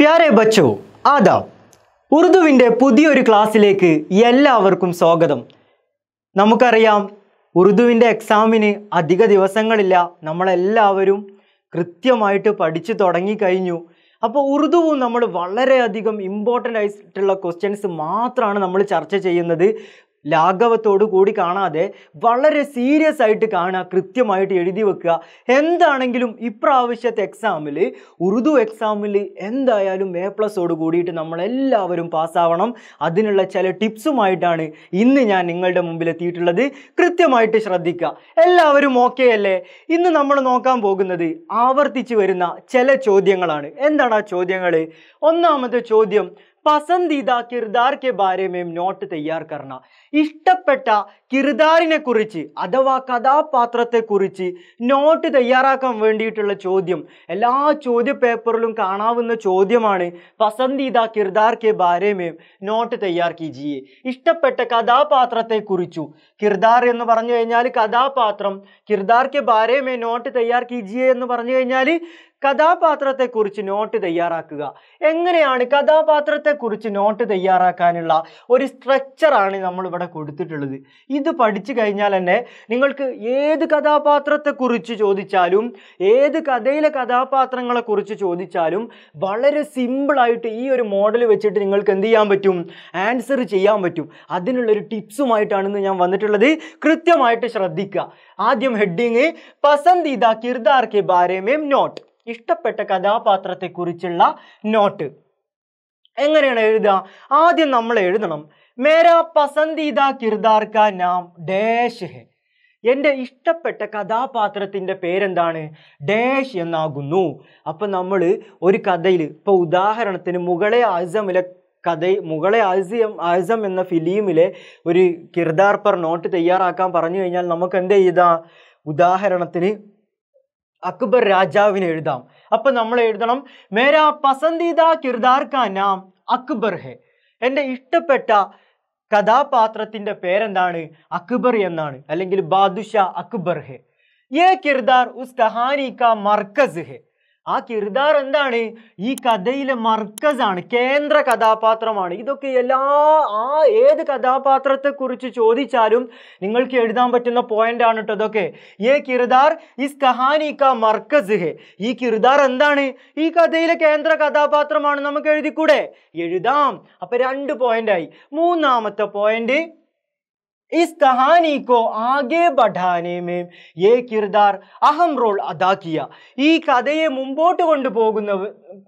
പ്യാരെ ബച്ചോ ആദാ ഉറുദുവിൻ്റെ പുതിയൊരു ക്ലാസ്സിലേക്ക് എല്ലാവർക്കും സ്വാഗതം നമുക്കറിയാം ഉറുദുവിൻ്റെ എക്സാമിന് അധിക ദിവസങ്ങളില്ല നമ്മളെല്ലാവരും കൃത്യമായിട്ട് പഠിച്ചു തുടങ്ങിക്കഴിഞ്ഞു അപ്പോൾ ഉറുദുവും നമ്മൾ വളരെയധികം ഇമ്പോർട്ടൻ്റ് ആയിട്ടുള്ള ക്വസ്റ്റ്യൻസ് മാത്രമാണ് നമ്മൾ ചർച്ച ചെയ്യുന്നത് ലാഘവത്തോടു കൂടി കാണാതെ വളരെ സീരിയസ് ആയിട്ട് കാണുക കൃത്യമായിട്ട് എഴുതി വെക്കുക എന്താണെങ്കിലും ഇപ്രാവശ്യത്തെ എക്സാമിൽ ഉറുദു എക്സാമിൽ എന്തായാലും എ പ്ലസോട് കൂടിയിട്ട് നമ്മളെല്ലാവരും പാസ്സാവണം അതിനുള്ള ചില ടിപ്സുമായിട്ടാണ് ഇന്ന് ഞാൻ നിങ്ങളുടെ മുമ്പിൽ എത്തിയിട്ടുള്ളത് കൃത്യമായിട്ട് ശ്രദ്ധിക്കുക എല്ലാവരും ഓക്കെ അല്ലേ ഇന്ന് നമ്മൾ നോക്കാൻ പോകുന്നത് ആവർത്തിച്ചു വരുന്ന ചില ചോദ്യങ്ങളാണ് എന്താണ് ആ ചോദ്യങ്ങൾ ഒന്നാമത്തെ ചോദ്യം പസന്ദീദാ കിർദാർക്ക് കെ നോട്ട് തയ്യാർ കരണ ഇഷ്ടപ്പെട്ട കിർദാറിനെ കുറിച്ച് അഥവാ കഥാപാത്രത്തെക്കുറിച്ച് നോട്ട് തയ്യാറാക്കാൻ വേണ്ടിയിട്ടുള്ള ചോദ്യം എല്ലാ ചോദ്യ പേപ്പറിലും കാണാവുന്ന ചോദ്യമാണ് പസന്ദീദ കിർദാർ കെ ബാരേമേ നോട്ട് തയ്യാർ കീജിയെ ഇഷ്ടപ്പെട്ട കഥാപാത്രത്തെക്കുറിച്ചു കിർദാർ എന്ന് പറഞ്ഞു കഴിഞ്ഞാൽ കഥാപാത്രം കിർദാർ കെ ബാരേമേ നോട്ട് തയ്യാർ കീജിയെ എന്ന് പറഞ്ഞു കഴിഞ്ഞാൽ കഥാപാത്രത്തെക്കുറിച്ച് നോട്ട് തയ്യാറാക്കുക എങ്ങനെയാണ് കഥാപാത്രത്തെക്കുറിച്ച് നോട്ട് തയ്യാറാക്കാനുള്ള ഒരു സ്ട്രക്ചറാണ് നമ്മൾ ഇവിടെ കൊടുത്തിട്ടുള്ളത് ഇത് പഠിച്ചു കഴിഞ്ഞാൽ തന്നെ നിങ്ങൾക്ക് ഏത് കഥാപാത്രത്തെക്കുറിച്ച് ചോദിച്ചാലും ഏത് കഥയിലെ കഥാപാത്രങ്ങളെക്കുറിച്ച് ചോദിച്ചാലും വളരെ സിമ്പിളായിട്ട് ഈ ഒരു മോഡൽ വെച്ചിട്ട് നിങ്ങൾക്ക് എന്ത് ചെയ്യാൻ പറ്റും ആൻസർ ചെയ്യാൻ പറ്റും അതിനുള്ളൊരു ടിപ്സുമായിട്ടാണ് ഞാൻ വന്നിട്ടുള്ളത് കൃത്യമായിട്ട് ശ്രദ്ധിക്കുക ആദ്യം ഹെഡിങ് പസന്ദീത കിർദാർ കെ ബാരേമേം നോട്ട് ഇഷ്ടപ്പെട്ട കഥാപാത്രത്തെക്കുറിച്ചുള്ള നോട്ട് എങ്ങനെയാണ് എഴുതുക ആദ്യം നമ്മൾ എഴുതണം മേരാ പസന്ദീദ കിർദാർ കാ നാം ഡാഷ് ഹെ എൻ്റെ ഇഷ്ടപ്പെട്ട കഥാപാത്രത്തിൻ്റെ പേരെന്താണ് ഡാഷ് എന്നാകുന്നു അപ്പം നമ്മൾ ഒരു കഥയിൽ ഇപ്പോൾ ഉദാഹരണത്തിന് മുകളെ ആസമിലെ കഥ മുകളെ ആസിയം ആസം എന്ന ഫിലിമിലെ ഒരു കിർദാർ പർ നോട്ട് തയ്യാറാക്കാൻ പറഞ്ഞു കഴിഞ്ഞാൽ നമുക്ക് എന്ത് ചെയ്താ ഉദാഹരണത്തിന് അക്ബർ രാജാവിനെ എഴുതാം അപ്പം നമ്മൾ എഴുതണം മേരാ പസന്ദീദ കിർദാർ കാ നാം അക്ബർ ഹെ എൻ്റെ ഇഷ്ടപ്പെട്ട കഥാപാത്രത്തിന്റെ പേരെന്താണ് അക്ബർ എന്നാണ് അല്ലെങ്കിൽ ബാദുഷ അക്ബർ ഹെ ഏ കിർദാർ ഉസ് കഹാനി കാ മർക്കസ് ഹെ ആ കിർദാർ എന്താണ് ഈ കഥയിലെ മർക്കസാണ് കേന്ദ്ര കഥാപാത്രമാണ് ഇതൊക്കെ എല്ലാ ആ ഏത് കഥാപാത്രത്തെ കുറിച്ച് ചോദിച്ചാലും നിങ്ങൾക്ക് എഴുതാൻ പറ്റുന്ന പോയിന്റ് ആണ് കേട്ടോ ഇതൊക്കെ ഏ കിർദാർ ഇസ് കഹാനി കാ മർക്കസ് ഹെ ഈ കിർദാർ എന്താണ് ഈ കഥയിലെ കേന്ദ്ര കഥാപാത്രമാണ് നമുക്ക് എഴുതിക്കൂടെ എഴുതാം അപ്പൊ രണ്ട് പോയിന്റായി മൂന്നാമത്തെ പോയിന്റ് इस कहानी को ആകെ बढ़ाने में ये किरदार अहम रोल अदा किया ഈ കഥയെ മുമ്പോട്ട് കൊണ്ടുപോകുന്ന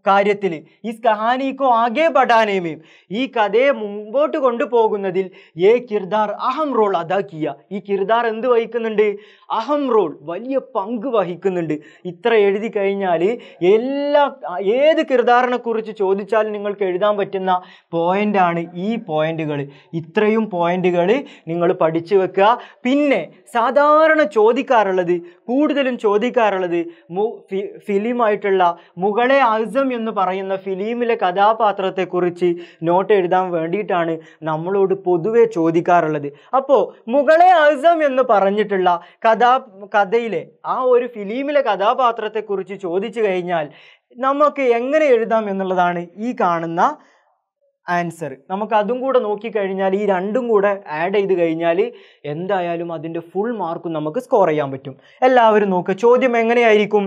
കാര്യത്തിൽ ഈ കഹാനിക്കോ ആകെ പഠാനേമേം ഈ കഥയെ മുമ്പോട്ട് കൊണ്ടുപോകുന്നതിൽ ഏ കിർദാർ അഹം റോൾ അദാ കിയ ഈ കിർദാർ എന്ത് വഹിക്കുന്നുണ്ട് അഹം റോൾ വലിയ പങ്ക് വഹിക്കുന്നുണ്ട് ഇത്ര എഴുതി കഴിഞ്ഞാൽ എല്ലാ ഏത് കിർദാറിനെക്കുറിച്ച് ചോദിച്ചാലും നിങ്ങൾക്ക് എഴുതാൻ പറ്റുന്ന പോയിൻ്റാണ് ഈ പോയിൻ്റുകൾ ഇത്രയും പോയിൻ്റുകൾ നിങ്ങൾ പഠിച്ചു വെക്കുക പിന്നെ സാധാരണ ചോദിക്കാറുള്ളത് കൂടുതലും ചോദിക്കാറുള്ളത് മു ഫിലിമായിട്ടുള്ള മുകളെ ആസം എന്ന് പറയുന്ന ഫിലിമിലെ കഥാപാത്രത്തെക്കുറിച്ച് നോട്ട് എഴുതാൻ വേണ്ടിയിട്ടാണ് നമ്മളോട് പൊതുവെ ചോദിക്കാറുള്ളത് അപ്പോൾ മുകളെ ആസം എന്ന് പറഞ്ഞിട്ടുള്ള കഥ കഥാ കഥയിലെ ആ ഒരു ഫിലിമിലെ കഥാപാത്രത്തെക്കുറിച്ച് ചോദിച്ചു കഴിഞ്ഞാൽ നമുക്ക് എങ്ങനെ എഴുതാം എന്നുള്ളതാണ് ഈ കാണുന്ന ആൻസർ നമുക്ക് അതും കൂടെ നോക്കിക്കഴിഞ്ഞാൽ ഈ രണ്ടും കൂടെ ആഡ് ചെയ്ത് കഴിഞ്ഞാൽ എന്തായാലും അതിൻ്റെ ഫുൾ മാർക്കും നമുക്ക് സ്കോർ ചെയ്യാൻ പറ്റും എല്ലാവരും നോക്കുക ചോദ്യം എങ്ങനെയായിരിക്കും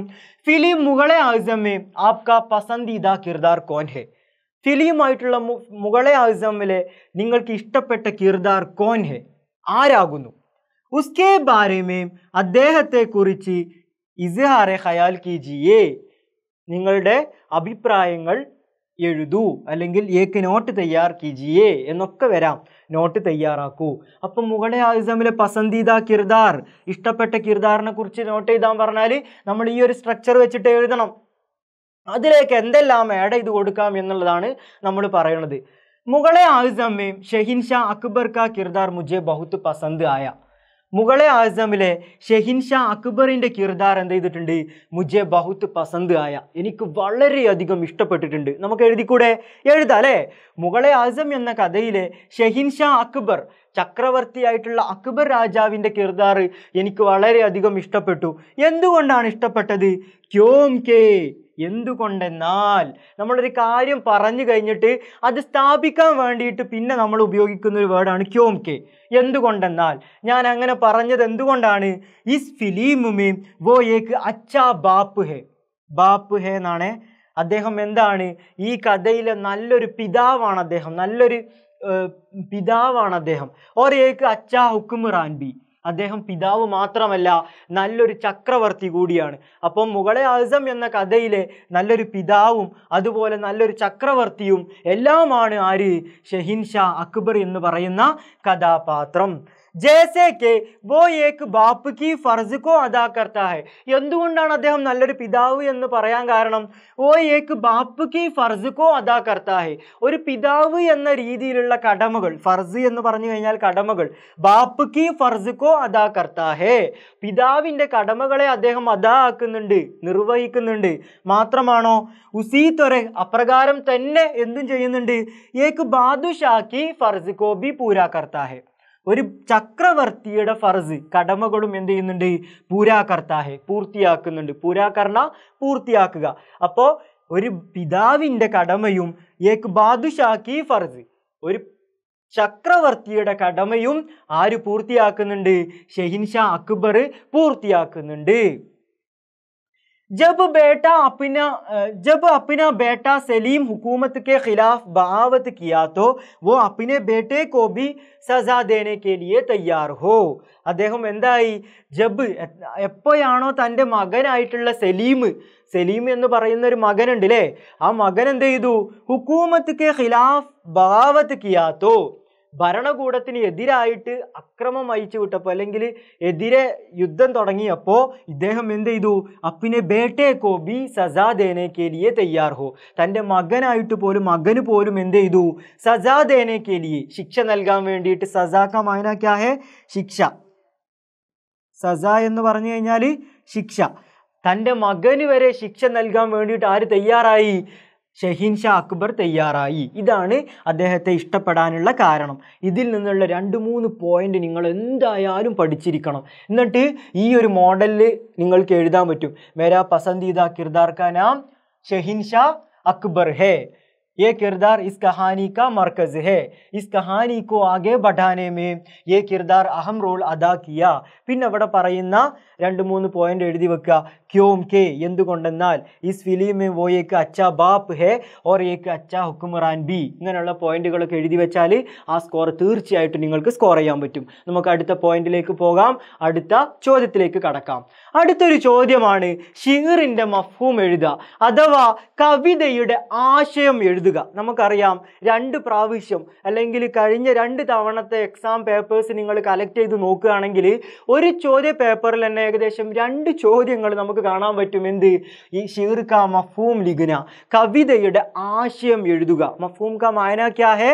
ഫിലിം മുകളെ ആസമേ ആപ്ക പസന്ദീദ കിർദാർ കോൻ ഹെ ഫിലിയുമായിട്ടുള്ള മുകളെ ആസമിലെ നിങ്ങൾക്ക് ഇഷ്ടപ്പെട്ട കിർദാർ കോൻ ഹെ ആരാകുന്നു उसके बारे में അദ്ദേഹത്തെക്കുറിച്ച് ഇസ്ഹാറെ ഖയാൽ കീജിയേ നിങ്ങളുടെ അഭിപ്രായങ്ങൾ എഴുതു അല്ലെങ്കിൽ ഏക്ക് നോട്ട് തയ്യാർ കീജിയേ എന്നൊക്കെ വരാം നോട്ട് തയ്യാറാക്കൂ അപ്പം മുകളെ ആയുസമിലെ പസന്തീത കിർദാർ ഇഷ്ടപ്പെട്ട കിർദാറിനെ കുറിച്ച് നോട്ട് ചെയ്താൽ പറഞ്ഞാൽ നമ്മൾ ഈ ഒരു സ്ട്രക്ചർ വെച്ചിട്ട് എഴുതണം അതിലേക്ക് എന്തെല്ലാം ആഡ് ചെയ്ത് കൊടുക്കാം എന്നുള്ളതാണ് നമ്മൾ പറയുന്നത് മുകളെ ആയുസമ്മയും ഷെഹിൻഷാ അക്ബർ കാ കിർദാർ മുജേ ബഹുത്ത് പസന്ദ് ആയ മുഗളെ ആസമിലെ ഷെഹിൻഷാ അക്ബറിൻ്റെ കിർദാർ എന്ത് ചെയ്തിട്ടുണ്ട് മുജെ ബഹുത്ത് പസന്ത് ആയ എനിക്ക് വളരെയധികം ഇഷ്ടപ്പെട്ടിട്ടുണ്ട് നമുക്ക് എഴുതിക്കൂടെ എഴുതാം അല്ലേ മുഗളെ ആസം എന്ന കഥയിലെ ഷെഹിൻഷാ അക്ബർ ചക്രവർത്തിയായിട്ടുള്ള അക്ബർ രാജാവിൻ്റെ കിർദാർ എനിക്ക് വളരെയധികം ഇഷ്ടപ്പെട്ടു എന്തുകൊണ്ടാണ് ഇഷ്ടപ്പെട്ടത് ക്യോം കെ എന്തുകൊണ്ടെന്നാൽ നമ്മളൊരു കാര്യം പറഞ്ഞു കഴിഞ്ഞിട്ട് അത് സ്ഥാപിക്കാൻ വേണ്ടിയിട്ട് പിന്നെ നമ്മൾ ഉപയോഗിക്കുന്ന ഒരു വേർഡാണ് ക്യോം കെ എന്തുകൊണ്ടെന്നാൽ ഞാൻ അങ്ങനെ പറഞ്ഞത് എന്തുകൊണ്ടാണ് ഇസ് ഫിലീമുമേ വോ ഏക്ക് അച്ഛാ ബാപ്പ് ഹേ ബാപ്പ് ഹേ എന്നാണ് അദ്ദേഹം എന്താണ് ഈ കഥയിലെ നല്ലൊരു പിതാവാണ് അദ്ദേഹം നല്ലൊരു പിതാവാണ് അദ്ദേഹം ഓർ ഏക്ക് അച്ഛാ ഹുക്കുമുറാൻ ബി അദ്ദേഹം പിതാവ് മാത്രമല്ല നല്ലൊരു ചക്രവർത്തി കൂടിയാണ് അപ്പം മുഗളെ ആസം എന്ന കഥയിലെ നല്ലൊരു പിതാവും അതുപോലെ നല്ലൊരു ചക്രവർത്തിയും എല്ലാമാണ് ആര് ഷഹീൻ ഷാ അക്ബർ എന്ന് പറയുന്ന കഥാപാത്രം ജേസെ കെ വോ ഏക് ബാപ്പ് കി ഫർസുക്കോ അതാക്കർത്താഹെ എന്തുകൊണ്ടാണ് അദ്ദേഹം നല്ലൊരു പിതാവ് എന്ന് പറയാൻ കാരണം ഓ ഏക് ബാപ്പ് കി ഫർസുക്കോ അതാക്കർത്താഹെ ഒരു പിതാവ് എന്ന രീതിയിലുള്ള കടമകൾ ഫർസ് എന്ന് പറഞ്ഞു കഴിഞ്ഞാൽ കടമകൾ ബാപ്പ് കി ഫർസുക്കോ അതാക്കർത്താഹെ പിതാവിൻ്റെ കടമകളെ അദ്ദേഹം അതാ ആക്കുന്നുണ്ട് നിർവഹിക്കുന്നുണ്ട് മാത്രമാണോ ഉസീ തൊരെ അപ്രകാരം തന്നെ എന്തും ചെയ്യുന്നുണ്ട് ഏക്ക് ബാദുഷാക്കി ഫർസുക്കോ ബി പൂരാ കർത്താഹെ ഒരു ചക്രവർത്തിയുടെ ഫർസ് കടമകളും എന്ത് ചെയ്യുന്നുണ്ട് പൂരാകർത്താഹെ പൂർത്തിയാക്കുന്നുണ്ട് പൂരാകർണ പൂർത്തിയാക്കുക അപ്പോൾ ഒരു പിതാവിൻ്റെ കടമയും ഏക് ബാദുഷാക്കി ഫർസ് ഒരു ചക്രവർത്തിയുടെ കടമയും ആര് പൂർത്തിയാക്കുന്നുണ്ട് ഷെഹിൻഷാ അക്ബർ പൂർത്തിയാക്കുന്നുണ്ട് जब बेटा अपना जब अपना बेटा सलीम हुकूमत के ख़िलाफ़ बगावत किया तो वो अपने बेटे को भी സസ ദേനയ്ക്ക് ലിയെ തയ്യാർ ഹോ അദ്ദേഹം എന്തായി ജബ് എപ്പോഴാണോ തൻ്റെ മകനായിട്ടുള്ള സലീം സലീം എന്ന് പറയുന്ന ഒരു മകനുണ്ട് അല്ലേ ആ മകൻ എന്ത് ചെയ്തു ഹുക്കൂമത്ത് കെ ഖിലാഫ് ബഗാവത്ത് കിയാത്തോ ഭരണകൂടത്തിന് എതിരായിട്ട് അക്രമം അയച്ചു വിട്ടപ്പോൾ അല്ലെങ്കിൽ എതിരെ യുദ്ധം തുടങ്ങിയപ്പോൾ ഇദ്ദേഹം എന്ത് ചെയ്തു അപ്പിനെ ബേട്ടേക്കോ ബി സജാദേനെ കേലിയെ തയ്യാർ ഹോ തൻ്റെ മകനായിട്ട് പോലും മകന് പോലും എന്ത് ചെയ്തു സജാദേനെ കേലിയെ ശിക്ഷ നൽകാൻ വേണ്ടിയിട്ട് സജാക്ക മായനാക്കിയ ശിക്ഷ സജ എന്ന് പറഞ്ഞു കഴിഞ്ഞാൽ ശിക്ഷ തൻ്റെ മകന് വരെ ശിക്ഷ നൽകാൻ വേണ്ടിയിട്ട് ആര് തയ്യാറായി ഷഹീൻ ഷാ അക്ബർ തയ്യാറായി ഇതാണ് അദ്ദേഹത്തെ ഇഷ്ടപ്പെടാനുള്ള കാരണം ഇതിൽ നിന്നുള്ള രണ്ട് മൂന്ന് പോയിന്റ് നിങ്ങൾ എന്തായാലും പഠിച്ചിരിക്കണം എന്നിട്ട് ഈ ഒരു മോഡലിൽ നിങ്ങൾക്ക് എഴുതാൻ പറ്റും മേരാ പസന്ദീദ കിർദാർ കാ നാം ഷഹീൻ ഷാ അക്ബർ ഹേ ये किरदार इस कहानी का मरकज़ है इस कहानी को आगे बढ़ाने में ये किरदार अहम റോൾ അദാ किया പിന്നെ അവിടെ പറയുന്ന രണ്ട് മൂന്ന് പോയിന്റ് എഴുതി വെക്കുക ക്യോം കെ എന്തുകൊണ്ടെന്നാൽ ഇസ് ഫിലിം വോയേക്ക് അച്ഛാ ബാപ്പ് ഹേ ഓർ ഏക്ക് അച്ഛ ഹുക്കുമറാൻ ബി ഇങ്ങനെയുള്ള പോയിന്റുകളൊക്കെ എഴുതി വെച്ചാൽ ആ സ്കോർ തീർച്ചയായിട്ടും നിങ്ങൾക്ക് സ്കോർ ചെയ്യാൻ പറ്റും നമുക്ക് അടുത്ത പോയിന്റിലേക്ക് പോകാം അടുത്ത ചോദ്യത്തിലേക്ക് കടക്കാം അടുത്തൊരു ചോദ്യമാണ് ഷിഹറിൻ്റെ മഫൂം എഴുതുക അഥവാ കവിതയുടെ ആശയം എഴുതുക നമുക്കറിയാം രണ്ട് പ്രാവശ്യം അല്ലെങ്കിൽ കഴിഞ്ഞ രണ്ട് തവണത്തെ എക്സാം പേപ്പേഴ്സ് നിങ്ങൾ കളക്ട് ചെയ്ത് നോക്കുകയാണെങ്കിൽ ഒരു ചോദ്യ പേപ്പറിൽ തന്നെ ഏകദേശം രണ്ട് ചോദ്യങ്ങൾ നമുക്ക് കാണാൻ പറ്റും എന്ത് ഈ ഷീർക്ക മഫൂം ലിഖുന കവിതയുടെ ആശയം എഴുതുക മഫൂം ക മാനാക്യാഹേ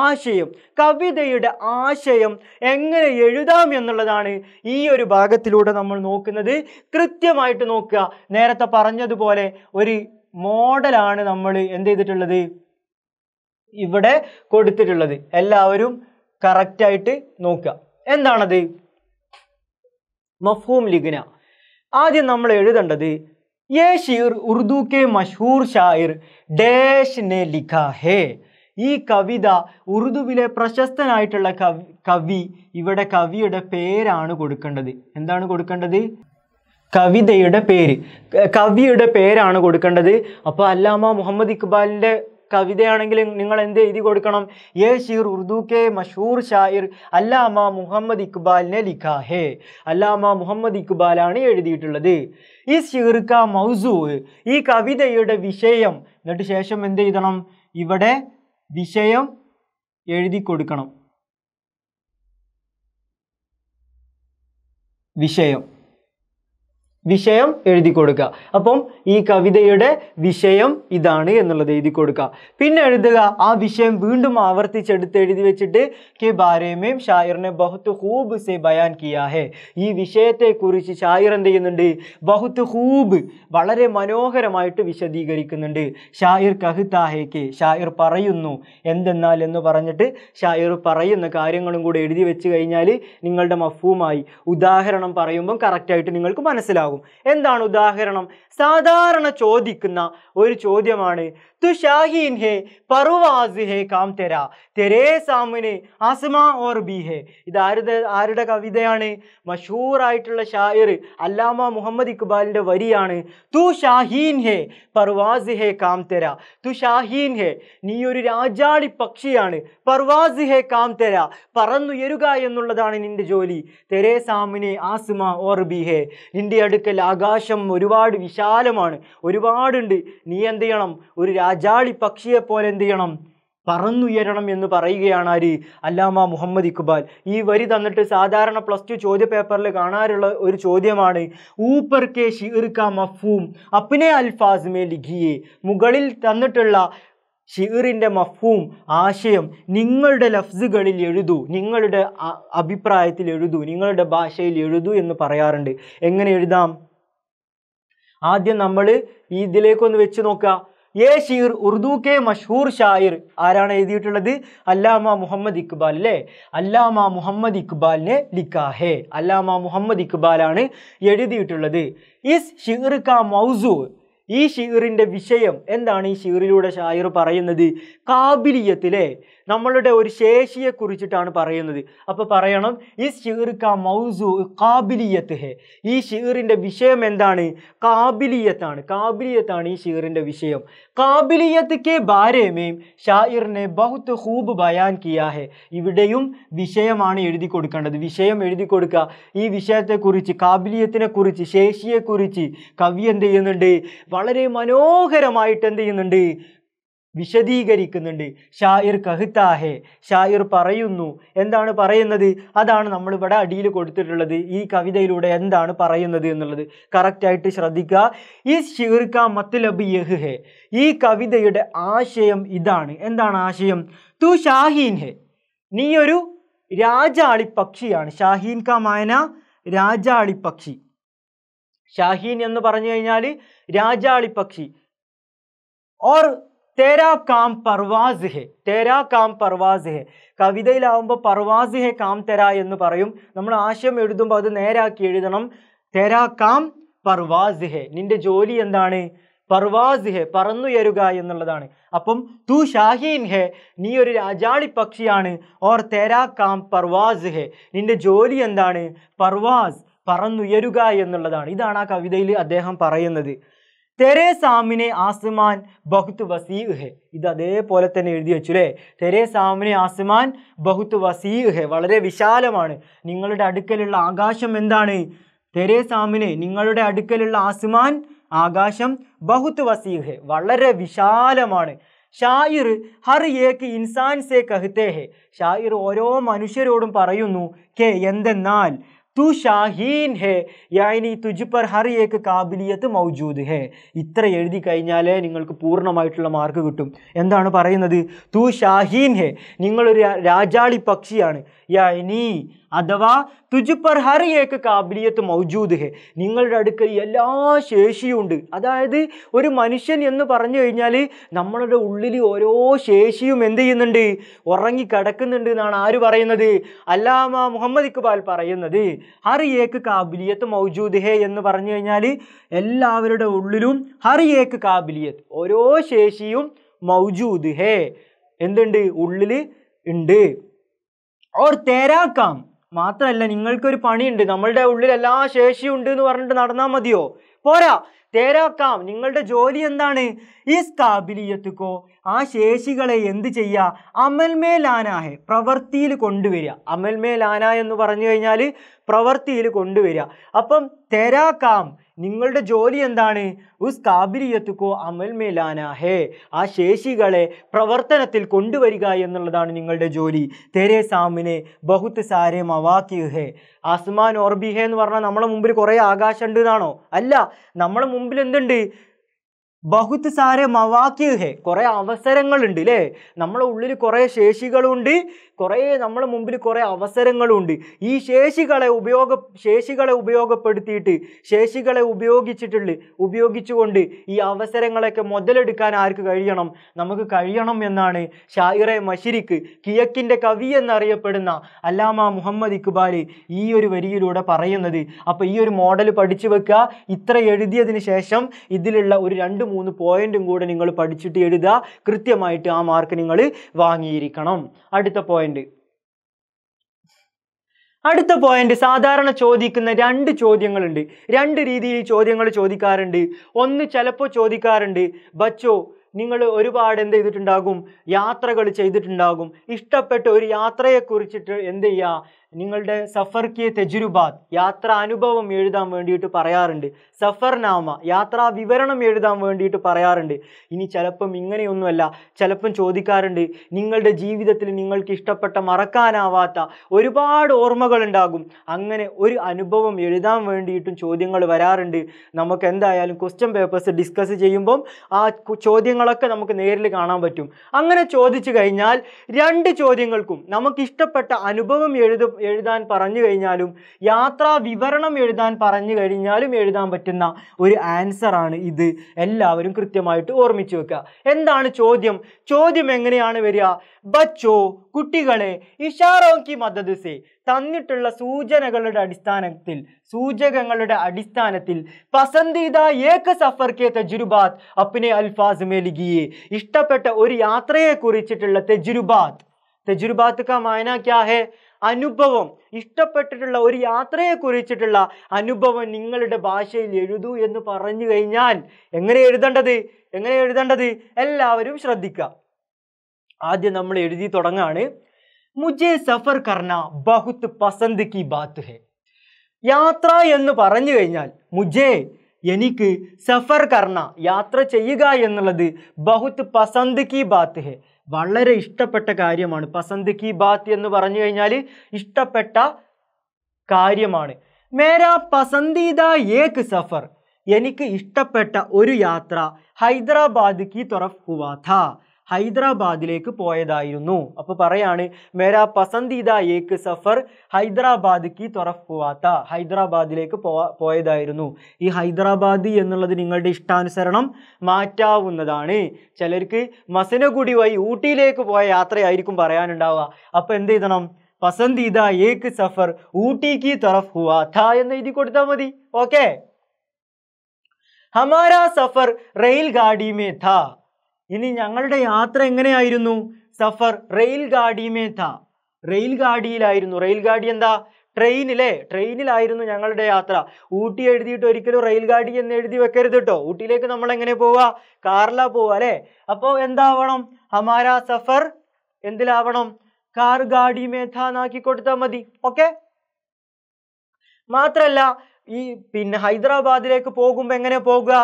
ആശയം കവിതയുടെ ആശയം എങ്ങനെ എഴുതാം എന്നുള്ളതാണ് ഈ ഒരു ഭാഗത്തിലൂടെ നമ്മൾ നോക്കുന്നത് കൃത്യമായിട്ട് നോക്കുക നേരത്തെ പറഞ്ഞതുപോലെ ഒരു മോഡലാണ് നമ്മൾ എന്ത് ചെയ്തിട്ടുള്ളത് ഇവിടെ കൊടുത്തിട്ടുള്ളത് എല്ലാവരും കറക്റ്റായിട്ട് നോക്കുക എന്താണത് മഫൂം ലിഗ്ന ആദ്യം നമ്മൾ എഴുതേണ്ടത് യേ ഷീർ ഉറുദു കെ മഷൂർ ഷായിർ ഡേഷ് നെ ലിഖ ഹേ ഈ കവിത ഉറുദുവിലെ പ്രശസ്തനായിട്ടുള്ള കവി കവി ഇവിടെ കവിയുടെ പേരാണ് കൊടുക്കേണ്ടത് എന്താണ് കൊടുക്കേണ്ടത് കവിതയുടെ പേര് കവിയുടെ പേരാണ് കൊടുക്കേണ്ടത് അപ്പോൾ അല്ലാമ മുഹമ്മദ് ഇക്ബാലിൻ്റെ കവിതയാണെങ്കിലും നിങ്ങൾ എന്ത് എഴുതി കൊടുക്കണം ഏ ഷീർ ഉർദു കെ മഷൂർ ഷായിർ അല്ലാമ മുഹമ്മദ് ഇക്ബാലിനെ ലിഖാ ഹേ അല്ലാമ മുഹമ്മദ് ഇക്ബാലാണ് എഴുതിയിട്ടുള്ളത് ഈ ഷീർ മൗസു ഈ കവിതയുടെ വിഷയം എന്നിട്ട് ശേഷം എന്ത് എഴുതണം ഇവിടെ വിഷയം എഴുതി കൊടുക്കണം വിഷയം വിഷയം എഴുതി കൊടുക്കുക അപ്പം ഈ കവിതയുടെ വിഷയം ഇതാണ് എന്നുള്ളത് എഴുതി കൊടുക്കുക പിന്നെ എഴുതുക ആ വിഷയം വീണ്ടും ആവർത്തിച്ചെടുത്ത് എഴുതി വെച്ചിട്ട് കെ ബാരേമേം ഷായറിനെ ബഹുത്ത് ഹൂബ് സെ ബയാൻ കിയാഹേ ഈ വിഷയത്തെക്കുറിച്ച് ഷായർ എന്ത് ചെയ്യുന്നുണ്ട് ബഹുത്ത് ഹൂബ് വളരെ മനോഹരമായിട്ട് വിശദീകരിക്കുന്നുണ്ട് ഷായർ കഹുത്താഹേക്ക് ഹെ ഷായർ പറയുന്നു എന്തെന്നാൽ എന്ന് പറഞ്ഞിട്ട് ഷായർ പറയുന്ന കാര്യങ്ങളും കൂടെ എഴുതി വെച്ച് കഴിഞ്ഞാൽ നിങ്ങളുടെ മഫുവുമായി ഉദാഹരണം പറയുമ്പം കറക്റ്റായിട്ട് നിങ്ങൾക്ക് മനസ്സിലാകും ഉണ്ടാകും എന്താണ് ഉദാഹരണം സാധാരണ ചോദിക്കുന്ന ഒരു ചോദ്യമാണ് तो शाहीन है പറവാസ് ഹേ കാം തെര തെരേ സാമിന് ആസ്മ ഓർ ബി ഹേ ഇത് ആരുടെ ആരുടെ കവിതയാണ് മഷൂറായിട്ടുള്ള ഷായർ അല്ലാമ മുഹമ്മദ് ഇക്ബാലിൻ്റെ വരിയാണ് തു ഷാഹീൻ ഹേ പർവാസ് ഹേ കാം തെര തു ഷാഹീൻ ഹേ നീ ഒരു രാജാളി പക്ഷിയാണ് പർവാസ് ഹേ കാം തെര പറന്നുയരുക എന്നുള്ളതാണ് നിന്റെ ജോലി തെരേ സാമിന് ആസ്മ ഓർ ബി ഹേ നിന്റെ അടുക്കൽ ആകാശം ഒരുപാട് വിശാലമാണ് ഒരുപാടുണ്ട് നീ എന്ത് ചെയ്യണം ഒരു രാജാളി പക്ഷിയെ പോലെ എന്ത് ചെയ്യണം പറന്നുയരണം എന്ന് പറയുകയാണ് ആര് അല്ലാമ മുഹമ്മദ് ഇക്ബാൽ ഈ വരി തന്നിട്ട് സാധാരണ പ്ലസ് ടു ചോദ്യ പേപ്പറിൽ കാണാറുള്ള ഒരു ചോദ്യമാണ് ഊപ്പർ കെ ഷിർക്ക മഫൂം അപ്നെ അൽഫാസ്മേ ലിഖിയെ മുകളിൽ തന്നിട്ടുള്ള ഷിറിൻ്റെ മഫൂം ആശയം നിങ്ങളുടെ ലഫ്സുകളിൽ എഴുതു നിങ്ങളുടെ അഭിപ്രായത്തിൽ എഴുതു നിങ്ങളുടെ ഭാഷയിൽ എഴുതു എന്ന് പറയാറുണ്ട് എങ്ങനെ എഴുതാം ആദ്യം നമ്മൾ ഇതിലേക്കൊന്ന് വെച്ച് നോക്കുക എ ഷീർ ഉറുദു കെ മഷൂർ ഷായിർ ആരാണ് എഴുതിയിട്ടുള്ളത് അല്ലാമ മുഹമ്മദ് ഇക്ബാൽ അല്ലേ അല്ലാമ മുഹമ്മദ് ഇക്ബാലിനെ ലിക്കാഹെ അല്ലാമ മുഹമ്മദ് ഇക്ബാലാണ് എഴുതിയിട്ടുള്ളത് ഇസ് ഷീർ കാ മൗസു ഈ ഷീറിൻ്റെ വിഷയം എന്താണ് ഈ ഷീറിലൂടെ ഷായിർ പറയുന്നത് കാബിലിയത്തിലെ നമ്മളുടെ ഒരു ശേഷിയെ കുറിച്ചിട്ടാണ് പറയുന്നത് അപ്പോൾ പറയണം ഈ ഷീർക്ക മൗസു കാബിലിയത്ത് ഹെ ഈ ഷീറിന്റെ വിഷയം എന്താണ് കാബിലിയത്താണ് കാബിലിയത്താണ് ഈ ഷീറിന്റെ വിഷയം കാബിലിയത്ത് കെ ബാരേമേം ഷായിറിനെ ബഹുത്ത് ഹൂബ് ബയാൻ കിയാ ഹെ ഇവിടെയും വിഷയമാണ് എഴുതി കൊടുക്കേണ്ടത് വിഷയം എഴുതി കൊടുക്കുക ഈ വിഷയത്തെക്കുറിച്ച് കാബിലിയത്തിനെ കുറിച്ച് ശേഷിയെക്കുറിച്ച് കവി എന്ത് ചെയ്യുന്നുണ്ട് വളരെ മനോഹരമായിട്ട് എന്ത് ചെയ്യുന്നുണ്ട് വിശദീകരിക്കുന്നുണ്ട് ഷായിർ കഹിത്താഹെ ഷായിർ പറയുന്നു എന്താണ് പറയുന്നത് അതാണ് നമ്മളിവിടെ അടിയിൽ കൊടുത്തിട്ടുള്ളത് ഈ കവിതയിലൂടെ എന്താണ് പറയുന്നത് എന്നുള്ളത് കറക്റ്റായിട്ട് ശ്രദ്ധിക്കുക ഈ ഷിർക്ക മത്ലബ് യഹ് ഈ കവിതയുടെ ആശയം ഇതാണ് എന്താണ് ആശയം തു ഷാഹീൻ ഹെ നീ ഒരു രാജാളി പക്ഷിയാണ് ഷാഹീൻ കാ മായന രാജാളി പക്ഷി ഷാഹീൻ എന്ന് പറഞ്ഞു കഴിഞ്ഞാൽ രാജാളി പക്ഷി ഓർ തേരാ കാം പർവാസ് ഹെ തേരാ കാം പർവാസ് ഹെ കവിതയിലാവുമ്പോൾ പർവാസ് ഹെ കാം തെരാ എന്ന് പറയും നമ്മൾ ആശയം എഴുതുമ്പോൾ അത് നേരാക്കി എഴുതണം തേരാ കാം പർവാസ് ഹെ നിന്റെ ജോലി എന്താണ് പർവാസ് ഹെ പറന്നുയരുക എന്നുള്ളതാണ് അപ്പം തു ഷാഹീൻ ഹെ നീ ഒരു രാജാളി പക്ഷിയാണ് ഓർ തേരാ കാം പർവാസ് ഹെ നിന്റെ ജോലി എന്താണ് പർവാസ് പറന്നുയരുക എന്നുള്ളതാണ് ഇതാണ് ആ കവിതയിൽ അദ്ദേഹം പറയുന്നത് തെരേസാമിനെ ആസുമാൻ ബഹുത്ത് വസീ ഹെ ഇത് അതേപോലെ തന്നെ എഴുതി വെച്ചു അല്ലേ തെരേസാമിനെ ആസുമാൻ ബഹുത്ത് വസീ ഹെ വളരെ വിശാലമാണ് നിങ്ങളുടെ അടുക്കലുള്ള ആകാശം എന്താണ് തെരേസാമിനെ നിങ്ങളുടെ അടുക്കലുള്ള ആസുമാൻ ആകാശം ബഹുത്ത് വസീ ഹെ വളരെ വിശാലമാണ് ഷായിർ ഹർ ഏക്ക് ഇൻസാൻ സേ ഹെ ഷായിർ ഓരോ മനുഷ്യരോടും പറയുന്നു കെ എന്തെന്നാൽ तू ഷാഹീൻ ഹേ യാനി തുജ് പർ ഹർ ഏക്ക് കാബിലിയത്ത് മൗജൂദ് ഹേ ഇത്ര എഴുതി കഴിഞ്ഞാലേ നിങ്ങൾക്ക് പൂർണ്ണമായിട്ടുള്ള മാർക്ക് കിട്ടും എന്താണ് പറയുന്നത് തു ഷാഹീൻ ഹേ നിങ്ങളൊരു രാജാളി പക്ഷിയാണ് യാനി അഥവാ തുജുപ്പർ ഹർ ഏക്ക് കാബിലിയത്ത് മൗജൂദ് ഹെ നിങ്ങളുടെ അടുക്കൽ എല്ലാ ശേഷിയും ഉണ്ട് അതായത് ഒരു മനുഷ്യൻ എന്ന് പറഞ്ഞു കഴിഞ്ഞാൽ നമ്മളുടെ ഉള്ളിൽ ഓരോ ശേഷിയും എന്ത് ചെയ്യുന്നുണ്ട് ഉറങ്ങിക്കിടക്കുന്നുണ്ട് എന്നാണ് ആര് പറയുന്നത് അല്ലാമ മുഹമ്മദ് ഇക്ബാൽ പറയുന്നത് ഹറിയേക്ക് കാബിലിയത്ത് മൗജൂദ് ഹെ എന്ന് പറഞ്ഞു കഴിഞ്ഞാൽ എല്ലാവരുടെ ഉള്ളിലും ഹറിയേക്ക് കാബിലിയത്ത് ഓരോ ശേഷിയും മൗജൂദ് ഹേ എന്തുണ്ട് ഉള്ളിൽ ഉണ്ട് ഓർ തേരാക്കാം മാത്രമല്ല നിങ്ങൾക്കൊരു പണിയുണ്ട് നമ്മളുടെ ഉള്ളിൽ എല്ലാ ശേഷിയും ഉണ്ട് എന്ന് പറഞ്ഞിട്ട് നടന്നാൽ മതിയോ പോരാ തേരാക്കാം നിങ്ങളുടെ ജോലി എന്താണ് ഈ കാബിലിയത്തുക്കോ ആ ശേഷികളെ എന്ത് ചെയ്യുക അമൽമേലാനാഹെ പ്രവൃത്തിയിൽ കൊണ്ടുവരിക അമൽമേലാന എന്ന് പറഞ്ഞു കഴിഞ്ഞാൽ പ്രവൃത്തിയിൽ കൊണ്ടുവരിക അപ്പം തേരാക്കാം നിങ്ങളുടെ ജോലി എന്താണ് ഉസ് കാബിലിയത്തുക്കോ അമൽ മേലാന ഹേ ആ ശേഷികളെ പ്രവർത്തനത്തിൽ കൊണ്ടുവരിക എന്നുള്ളതാണ് നിങ്ങളുടെ ജോലി തെരേ സാമിനെ ബഹുത്ത് സാരെ മവാക്കി ഹേ ആസ്മാൻ ഓർബി ഹേ എന്ന് പറഞ്ഞാൽ നമ്മളെ മുമ്പിൽ കുറേ ആകാശം ഉണ്ട് എന്നാണോ അല്ല നമ്മളെ മുമ്പിൽ എന്തുണ്ട് ബഹുത്ത് സാരെ മവാക്കി ഹേ കുറേ അവസരങ്ങളുണ്ട് അല്ലേ നമ്മളെ ഉള്ളിൽ കുറേ ശേഷികളുണ്ട് കുറേ നമ്മളെ മുമ്പിൽ കുറേ അവസരങ്ങളുണ്ട് ഈ ശേഷികളെ ഉപയോഗ ശേഷികളെ ഉപയോഗപ്പെടുത്തിയിട്ട് ശേഷികളെ ഉപയോഗിച്ചിട്ടുള്ള ഉപയോഗിച്ചുകൊണ്ട് ഈ അവസരങ്ങളൊക്കെ മുതലെടുക്കാൻ ആർക്ക് കഴിയണം നമുക്ക് കഴിയണം എന്നാണ് ഷായിറെ മഷിരിക്ക് കിയക്കിൻ്റെ കവി എന്നറിയപ്പെടുന്ന അല്ലാമ മുഹമ്മദ് ഇക്ബാൽ ഈ ഒരു വരിയിലൂടെ പറയുന്നത് അപ്പോൾ ഈ ഒരു മോഡൽ പഠിച്ചു വെക്കുക ഇത്ര എഴുതിയതിന് ശേഷം ഇതിലുള്ള ഒരു രണ്ട് മൂന്ന് പോയിൻറ്റും കൂടെ നിങ്ങൾ പഠിച്ചിട്ട് എഴുതുക കൃത്യമായിട്ട് ആ മാർക്ക് നിങ്ങൾ വാങ്ങിയിരിക്കണം അടുത്ത പോയിൻ്റ് പോയിന്റ് അടുത്ത പോയിന്റ് സാധാരണ ചോദിക്കുന്ന രണ്ട് ചോദ്യങ്ങളുണ്ട് രണ്ട് രീതിയിൽ ചോദ്യങ്ങൾ ചോദിക്കാറുണ്ട് ഒന്ന് ചിലപ്പോൾ ചോദിക്കാറുണ്ട് ബച്ചോ നിങ്ങൾ ഒരുപാട് എന്ത് ചെയ്തിട്ടുണ്ടാകും യാത്രകൾ ചെയ്തിട്ടുണ്ടാകും ഇഷ്ടപ്പെട്ട ഒരു യാത്രയെ കുറിച്ചിട്ട് എന്ത് ചെയ്യുക നിങ്ങളുടെ സഫർക്കിയ തെജുരുബാദ് യാത്രാ അനുഭവം എഴുതാൻ വേണ്ടിയിട്ട് പറയാറുണ്ട് സഫർനാമ യാത്രാ വിവരണം എഴുതാൻ വേണ്ടിയിട്ട് പറയാറുണ്ട് ഇനി ചിലപ്പം ഇങ്ങനെയൊന്നുമല്ല ചിലപ്പം ചോദിക്കാറുണ്ട് നിങ്ങളുടെ ജീവിതത്തിൽ നിങ്ങൾക്ക് ഇഷ്ടപ്പെട്ട മറക്കാനാവാത്ത ഒരുപാട് ഓർമ്മകളുണ്ടാകും അങ്ങനെ ഒരു അനുഭവം എഴുതാൻ വേണ്ടിയിട്ടും ചോദ്യങ്ങൾ വരാറുണ്ട് നമുക്ക് എന്തായാലും ക്വസ്റ്റ്യൻ പേപ്പേഴ്സ് ഡിസ്കസ് ചെയ്യുമ്പം ആ ചോദ്യങ്ങളൊക്കെ നമുക്ക് നേരിൽ കാണാൻ പറ്റും അങ്ങനെ ചോദിച്ചു കഴിഞ്ഞാൽ രണ്ട് ചോദ്യങ്ങൾക്കും നമുക്ക് ഇഷ്ടപ്പെട്ട അനുഭവം എഴുതും എഴുതാൻ പറഞ്ഞു കഴിഞ്ഞാലും യാത്രാ വിവരണം എഴുതാൻ പറഞ്ഞു കഴിഞ്ഞാലും എഴുതാൻ പറ്റുന്ന ഒരു ആൻസറാണ് ഇത് എല്ലാവരും കൃത്യമായിട്ട് ഓർമ്മിച്ചു വെക്കുക എന്താണ് ചോദ്യം ചോദ്യം എങ്ങനെയാണ് വരിക ബച്ചോ കുട്ടികളെ ഇഷാറോക്കി മദത് സേ തന്നിട്ടുള്ള സൂചനകളുടെ അടിസ്ഥാനത്തിൽ സൂചകങ്ങളുടെ അടിസ്ഥാനത്തിൽ പസന്ദീത ഏക സഫർ കെ തജുരുബാത്ത് അപ്പിനെ അൽഫാസ് മേലിഗിയെ ഇഷ്ടപ്പെട്ട ഒരു യാത്രയെ കുറിച്ചിട്ടുള്ള തെജുരുബാത്ത് കായന കാ ക്യാ അനുഭവം ഇഷ്ടപ്പെട്ടിട്ടുള്ള ഒരു യാത്രയെ കുറിച്ചിട്ടുള്ള അനുഭവം നിങ്ങളുടെ ഭാഷയിൽ എഴുതൂ എന്ന് പറഞ്ഞു കഴിഞ്ഞാൽ എങ്ങനെ എഴുതേണ്ടത് എങ്ങനെ എഴുതേണ്ടത് എല്ലാവരും ശ്രദ്ധിക്കുക ആദ്യം നമ്മൾ എഴുതി തുടങ്ങാണ് മുജെ സഫർ കർണ ബഹുത്ത് പസന്ത് കി ബാത്ത് ഹെ യാത്ര എന്ന് പറഞ്ഞു കഴിഞ്ഞാൽ മുജെ എനിക്ക് സഫർ കർണ യാത്ര ചെയ്യുക എന്നുള്ളത് ബഹുത്ത് പസന്ത് കി ബാത്ത് ഹെ വളരെ ഇഷ്ടപ്പെട്ട കാര്യമാണ് പസന്ത് കി ബാത് എന്ന് പറഞ്ഞു കഴിഞ്ഞാൽ ഇഷ്ടപ്പെട്ട കാര്യമാണ് മേരാ പസന്ദീദ ഏക് സഫർ എനിക്ക് ഇഷ്ടപ്പെട്ട ഒരു യാത്ര ഹൈദരാബാദ് കി തുറഫ് ഹുവാ ഹൈദരാബാദിലേക്ക് പോയതായിരുന്നു അപ്പോൾ പറയാണ് മേരാ പസന്ദീദ ഏക്ക് സഫർ ഹൈദരാബാദ് കി തൊറഫ് ഹുവാത്ത ഹൈദരാബാദിലേക്ക് പോയതായിരുന്നു ഈ ഹൈദരാബാദ് എന്നുള്ളത് നിങ്ങളുടെ ഇഷ്ടാനുസരണം മാറ്റാവുന്നതാണ് ചിലർക്ക് മസനഗുഡി വഴി ഊട്ടിയിലേക്ക് പോയ യാത്രയായിരിക്കും പറയാനുണ്ടാവുക അപ്പോൾ എന്ത് ചെയ്തണം പസന്ദീദ ഏക്ക് സഫർ ഊട്ടിക്ക് തറഫ് ഹുവാഥ എന്ന് എഴുതി കൊടുത്താൽ മതി ഓക്കെ ഹമാരാ സഫർ റെയിൽ ഗാഡി മേ ഇനി ഞങ്ങളുടെ യാത്ര എങ്ങനെയായിരുന്നു സഫർ റെയിൽ ഗാഡിമേ ത റെയിൽ ഗാഡിയിലായിരുന്നു റെയിൽ ഗാഡി എന്താ ട്രെയിനിലെ ട്രെയിനിലായിരുന്നു ഞങ്ങളുടെ യാത്ര ഊട്ടി എഴുതിയിട്ട് ഒരിക്കലും റെയിൽ ഗാഡി എന്ന് എഴുതി വെക്കരുത് കേട്ടോ ഊട്ടിയിലേക്ക് നമ്മൾ എങ്ങനെ പോവാ കാറിലാ പോവാ അല്ലെ അപ്പോൾ എന്താവണം ഹമാര സഫർ എന്തിലാവണം കാർ ഗാഡി മേധ എന്നാക്കി കൊടുത്താൽ മതി ഓക്കെ മാത്രല്ല ഈ പിന്നെ ഹൈദരാബാദിലേക്ക് പോകുമ്പോ എങ്ങനെ പോകുക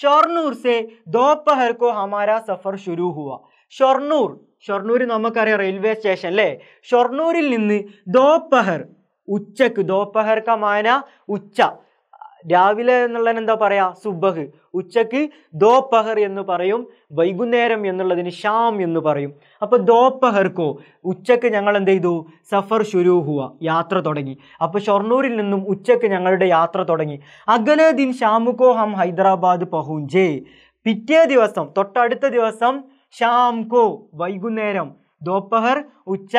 ഷൊർണൂർ സെ ദോപഹർ കോ ഹമാര സഫർ ഷുരു ഹുവ ഷൊർണൂർ ഷൊർണൂർ നമുക്കറിയാം റെയിൽവേ സ്റ്റേഷൻ അല്ലേ ഷൊർണൂരിൽ നിന്ന് ദോപ്പഹർ ഉച്ചക്ക് ദോപഹർ കമാന ഉച്ച രാവിലെ എന്നുള്ള എന്താ പറയാ സുബഹ് ഉച്ചക്ക് ദോപ്പഹർ എന്ന് പറയും വൈകുന്നേരം എന്നുള്ളതിന് ഷാം എന്ന് പറയും അപ്പോൾ ദോപ്പഹർക്കോ ഉച്ചക്ക് ഞങ്ങൾ എന്ത് ചെയ്തു സഫർ ഷുരൂഹുവ യാത്ര തുടങ്ങി അപ്പോൾ ഷൊർണൂരിൽ നിന്നും ഉച്ചക്ക് ഞങ്ങളുടെ യാത്ര തുടങ്ങി അഗനെ ദിൻ ഷാമുക്കോ ഹം ഹൈദരാബാദ് പഹുഞ്ചേ പിറ്റേ ദിവസം തൊട്ടടുത്ത ദിവസം ഷാംകോ വൈകുന്നേരം ദോപ്പഹർ ഉച്ച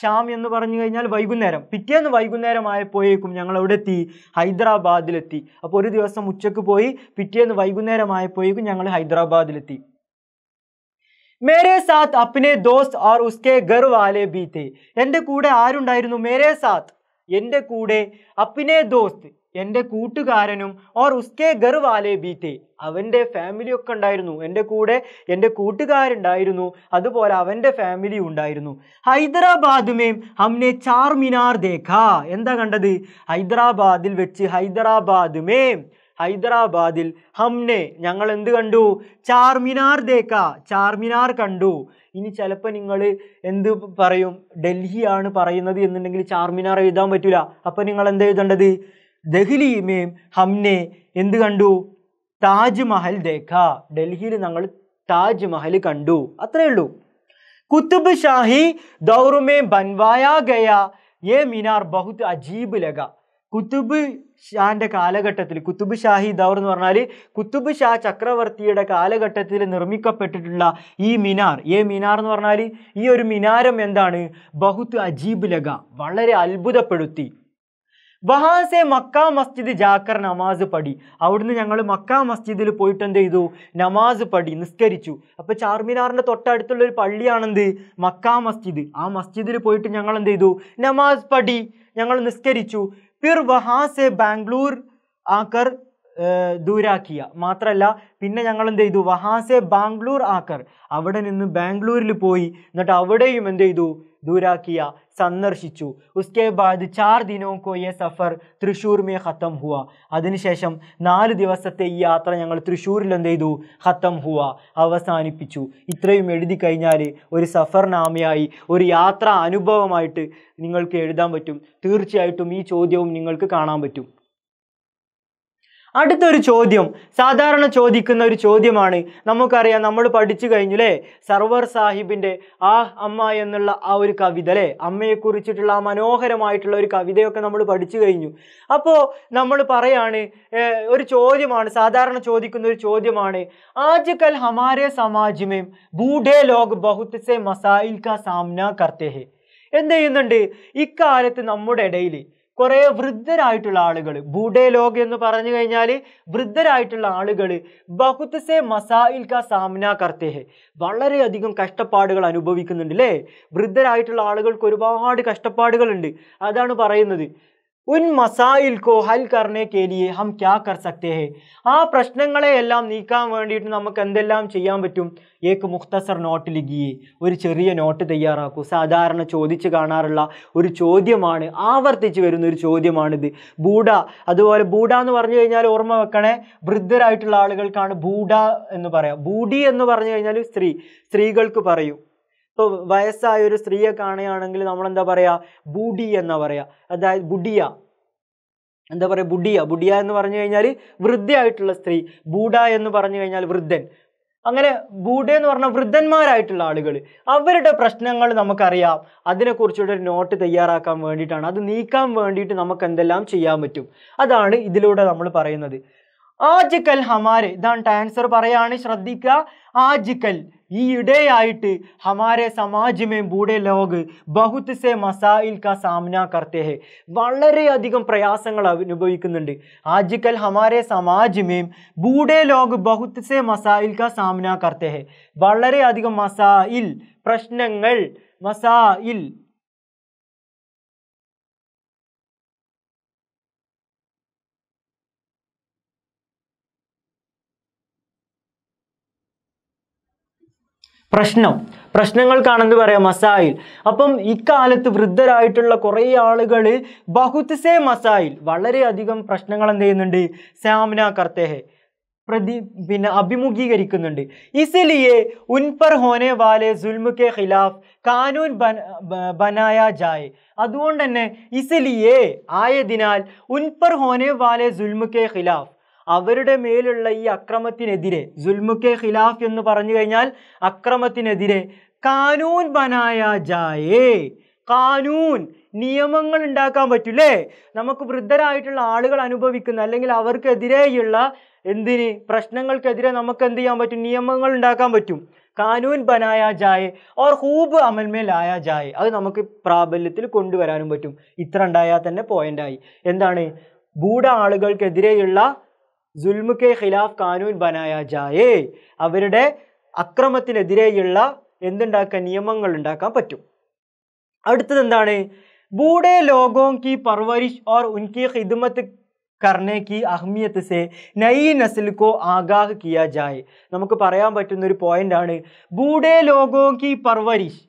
ശ്യാം എന്ന് പറഞ്ഞു കഴിഞ്ഞാൽ വൈകുന്നേരം പിറ്റേന്ന് വൈകുന്നേരം ആയപ്പോഴേക്കും ഞങ്ങൾ അവിടെ എത്തി ഹൈദരാബാദിലെത്തി അപ്പോൾ ഒരു ദിവസം ഉച്ചക്ക് പോയി പിറ്റേന്ന് വൈകുന്നേരം ആയപ്പോഴേക്കും ഞങ്ങൾ ഹൈദരാബാദിലെത്തി മേരെ സാത്ത് അപ്പിനെ ദോസ് ആർ ഉസ്കെ ഗർ വാലെ ബി എൻ്റെ കൂടെ ആരുണ്ടായിരുന്നു മേരെ സാത്ത് എൻ്റെ കൂടെ അപ്പിനെ ദോസ്ത് എൻ്റെ കൂട്ടുകാരനും ഓർ ഉസ്കെ ഗർവാലെ ബീത്തെ അവൻ്റെ ഫാമിലിയൊക്കെ ഉണ്ടായിരുന്നു എൻ്റെ കൂടെ എൻ്റെ കൂട്ടുകാരുണ്ടായിരുന്നു അതുപോലെ അവൻ്റെ ഫാമിലി ഉണ്ടായിരുന്നു ഹൈദരാബാദുമേം ഹംനെ ചാർമിനാർ ദേഖ എന്താ കണ്ടത് ഹൈദരാബാദിൽ വെച്ച് ഹൈദരാബാദുമേം ഹൈദരാബാദിൽ ഹംനെ ഞങ്ങൾ എന്ത് കണ്ടു ചാർമിനാർ ദേക്ക ചാർമിനാർ കണ്ടു ഇനി ചിലപ്പോൾ നിങ്ങൾ എന്ത് പറയും ഡൽഹിയാണ് പറയുന്നത് എന്നുണ്ടെങ്കിൽ ചാർമിനാർ എഴുതാൻ പറ്റില്ല അപ്പോൾ നിങ്ങൾ എന്ത് എഴുതേണ്ടത് ദഹ്ലിമേം ഹംനെ എന്ത് കണ്ടു താജ്മഹൽ ദേഖ ഡൽഹിയിൽ ഞങ്ങൾ താജ്മഹൽ കണ്ടു അത്രയേ ഉള്ളൂ കുത്തുബ് ഷാഹി ദൗറുമേ ബൻവായ ഗയ ഏ മിനാർ ബഹുത് അജീബ് ലഗ കുത്തുബ് ഷാന്റെ കാലഘട്ടത്തിൽ കുത്തുബ് ഷാഹി ദൗർ എന്ന് പറഞ്ഞാൽ കുത്തുബ് ഷാ ചക്രവർത്തിയുടെ കാലഘട്ടത്തിൽ നിർമ്മിക്കപ്പെട്ടിട്ടുള്ള ഈ മിനാർ ഏ മിനാർ എന്ന് പറഞ്ഞാൽ ഈ ഒരു മിനാരം എന്താണ് ബഹുത് അജീബ് ലഗ വളരെ അത്ഭുതപ്പെടുത്തി വഹാസെ മക്ക മസ്ജിദ് ജാക്കർ നമാസ് പടി അവിടുന്ന് ഞങ്ങൾ മക്ക മസ്ജിദിൽ പോയിട്ട് എന്ത് ചെയ്തു നമാസ് പടി നിസ്കരിച്ചു അപ്പോൾ ചാർമിനാറിൻ്റെ തൊട്ടടുത്തുള്ള ഒരു പള്ളിയാണെന്ത് മക്ക മസ്ജിദ് ആ മസ്ജിദിൽ പോയിട്ട് ഞങ്ങൾ എന്ത് ചെയ്തു നമാസ് പടി ഞങ്ങൾ നിസ്കരിച്ചു പിർ വഹാസെ ബാംഗ്ലൂർ ആക്കർ ദൂരാക്കിയ മാത്രമല്ല പിന്നെ ഞങ്ങൾ എന്ത് ചെയ്തു വഹാസെ ബാംഗ്ലൂർ ആക്കർ അവിടെ നിന്ന് ബാംഗ്ലൂരിൽ പോയി എന്നിട്ട് അവിടെയും എന്ത് ചെയ്തു दूरा किया സന്ദർശിച്ചു ഉസ്കേ ബാദ് ചാർ ദിനോ കോ യെ സഫർ തൃശ്ശൂർ മേ ഖത്തം ഹുവ അതിനുശേഷം നാല് ദിവസത്തെ ഈ യാത്ര ഞങ്ങൾ തൃശ്ശൂരിൽ എന്ത് ചെയ്തു ഖത്തം ഹുവ അവസാനിപ്പിച്ചു ഇത്രയും എഴുതി കഴിഞ്ഞാൽ ഒരു സഫർനാമയായി ഒരു യാത്രാ അനുഭവമായിട്ട് നിങ്ങൾക്ക് എഴുതാൻ പറ്റും തീർച്ചയായിട്ടും ഈ ചോദ്യവും നിങ്ങൾക്ക് കാണാൻ പറ്റും അടുത്തൊരു ചോദ്യം സാധാരണ ചോദിക്കുന്ന ഒരു ചോദ്യമാണ് നമുക്കറിയാം നമ്മൾ പഠിച്ചു കഴിഞ്ഞു അല്ലേ സർവർ സാഹിബിൻ്റെ ആ അമ്മ എന്നുള്ള ആ ഒരു കവിത അല്ലേ അമ്മയെക്കുറിച്ചിട്ടുള്ള ആ മനോഹരമായിട്ടുള്ള ഒരു കവിതയൊക്കെ നമ്മൾ പഠിച്ചു കഴിഞ്ഞു അപ്പോൾ നമ്മൾ പറയാണ് ഒരു ചോദ്യമാണ് സാധാരണ ചോദിക്കുന്ന ഒരു ചോദ്യമാണ് ആജ് ഹമാരെ സമാജമേം മേ ബൂഢേ ലോക് ബഹുത് സെ മസായിൽ കാ സാമന കർത്തേ എന്ത് ചെയ്യുന്നുണ്ട് ഇക്കാലത്ത് നമ്മുടെ ഇടയിൽ കുറെ വൃദ്ധരായിട്ടുള്ള ആളുകൾ ബൂഡേ ലോഗ് എന്ന് പറഞ്ഞു കഴിഞ്ഞാൽ വൃദ്ധരായിട്ടുള്ള ആളുകൾ ബഹുത്ത് സെ മസായിൽ കാ സാമന കർത്തേഹ് വളരെയധികം കഷ്ടപ്പാടുകൾ അനുഭവിക്കുന്നുണ്ട് അല്ലേ വൃദ്ധരായിട്ടുള്ള ആളുകൾക്ക് ഒരുപാട് കഷ്ടപ്പാടുകളുണ്ട് അതാണ് പറയുന്നത് ഉൻ മസായിൽ കോ ഹൽ കർണേ കേലിയെ ഹം ക്യാ കർ സക്തേ ഹെ ആ പ്രശ്നങ്ങളെയെല്ലാം നീക്കാൻ വേണ്ടിയിട്ട് നമുക്ക് എന്തെല്ലാം ചെയ്യാൻ പറ്റും ഏക്ക് മുഖ്തസർ നോട്ട് ലിഖിയെ ഒരു ചെറിയ നോട്ട് തയ്യാറാക്കൂ സാധാരണ ചോദിച്ചു കാണാറുള്ള ഒരു ചോദ്യമാണ് ആവർത്തിച്ച് വരുന്ന ഒരു ചോദ്യമാണിത് ബൂഡ അതുപോലെ ബൂഡ എന്ന് പറഞ്ഞു കഴിഞ്ഞാൽ ഓർമ്മ വെക്കണേ വൃദ്ധരായിട്ടുള്ള ആളുകൾക്കാണ് ബൂഡ എന്ന് പറയാം ബൂഡി എന്ന് പറഞ്ഞു കഴിഞ്ഞാൽ സ്ത്രീ സ്ത്രീകൾക്ക് പറയൂ ഇപ്പൊ വയസ്സായ ഒരു സ്ത്രീയെ കാണുകയാണെങ്കിൽ നമ്മൾ എന്താ പറയാ ബുഡി എന്നാ പറയാ അതായത് ബുഡിയ എന്താ പറയാ ബുഡിയ ബുഡിയ എന്ന് പറഞ്ഞു കഴിഞ്ഞാൽ വൃദ്ധയായിട്ടുള്ള സ്ത്രീ ബൂഡ എന്ന് പറഞ്ഞു കഴിഞ്ഞാൽ വൃദ്ധൻ അങ്ങനെ ബൂഡ എന്ന് പറഞ്ഞ വൃദ്ധന്മാരായിട്ടുള്ള ആളുകൾ അവരുടെ പ്രശ്നങ്ങൾ നമുക്കറിയാം അതിനെക്കുറിച്ചുള്ള ഒരു നോട്ട് തയ്യാറാക്കാൻ വേണ്ടിയിട്ടാണ് അത് നീക്കാൻ വേണ്ടിയിട്ട് നമുക്ക് എന്തെല്ലാം ചെയ്യാൻ പറ്റും അതാണ് ഇതിലൂടെ നമ്മൾ പറയുന്നത് ആജിക്കൽ ഹമാര് ഇതാണ് ആൻസർ പറയാണ് ശ്രദ്ധിക്കുക ആജിക്കൽ ईइडेआയിട്ട് हमारे समाज में बूढ़े लोग बहुत से मसाइल का सामना करते हैं വളരെയധികം പ്രയാസങ്ങൾ അനുഭവിക്കുന്നുണ്ട് ആജ്കൽ हमारे समाज में बूढ़े लोग बहुत से मसाइल का सामना करते हैं വളരെയധികം മസായിൽ പ്രശ്നങ്ങൾ മസായിൽ പ്രശ്നം പ്രശ്നങ്ങൾക്കാണെന്ന് പറയാം മസായിൽ അപ്പം ഇക്കാലത്ത് വൃദ്ധരായിട്ടുള്ള കുറേ ആളുകൾ ബഹുത്സേ മസായിൽ വളരെയധികം പ്രശ്നങ്ങൾ എന്ത് ചെയ്യുന്നുണ്ട് സാമന കർത്തേഹെ പ്രതി പിന്നെ അഭിമുഖീകരിക്കുന്നുണ്ട് ഇസിലിയെ ഉൻപർ ഹോനെ വാലെ സുൽമുഖെ ഖിലാഫ് കാനൂൻ ബനായ ജായ് അതുകൊണ്ട് തന്നെ ഇസിലിയെ ആയതിനാൽ ഉൻപർ ഹോനെ വാലെ സുൽമുഖെ ഖിലാഫ് അവരുടെ മേലുള്ള ഈ അക്രമത്തിനെതിരെ ജുൽമുഖെ ഖിലാഫ് എന്ന് പറഞ്ഞു കഴിഞ്ഞാൽ അക്രമത്തിനെതിരെ കാനൂൻ ബനായ ജായേ കാനൂൻ നിയമങ്ങൾ ഉണ്ടാക്കാൻ പറ്റൂലേ നമുക്ക് വൃദ്ധരായിട്ടുള്ള ആളുകൾ അനുഭവിക്കുന്ന അല്ലെങ്കിൽ അവർക്കെതിരെയുള്ള എന്തിന് പ്രശ്നങ്ങൾക്കെതിരെ നമുക്ക് എന്ത് ചെയ്യാൻ പറ്റും നിയമങ്ങൾ ഉണ്ടാക്കാൻ പറ്റും കാനൂൻ ബനായ ജായ് ഓർ ഹൂബ് അമൽമേൽ ആയ ജായ് അത് നമുക്ക് പ്രാബല്യത്തിൽ കൊണ്ടുവരാനും പറ്റും ഇത്ര ഉണ്ടായാൽ തന്നെ പോയിന്റായി എന്താണ് ഭൂഢ ആളുകൾക്കെതിരെയുള്ള സുൽമുഖെ ഖിലാഫ് കാനൂൻ ബനായ ജായേ അവരുടെ അക്രമത്തിനെതിരെയുള്ള എന്തുണ്ടാക്കാൻ നിയമങ്ങൾ ഉണ്ടാക്കാൻ പറ്റും അടുത്തത് എന്താണ് ബൂഡെ ലോകോ കി പർവരിഷ് ഓർ ഉൻകി ഖിദ്മത്ത് കർണേ കി അഹ്മിയത്ത് സെ നൈ നസിൽക്കോ ആഗാഹ് കിയ ജായ് നമുക്ക് പറയാൻ പറ്റുന്ന ഒരു പോയിന്റ് ആണ് ബൂഡെ ലോകോ കി പർവരിഷ്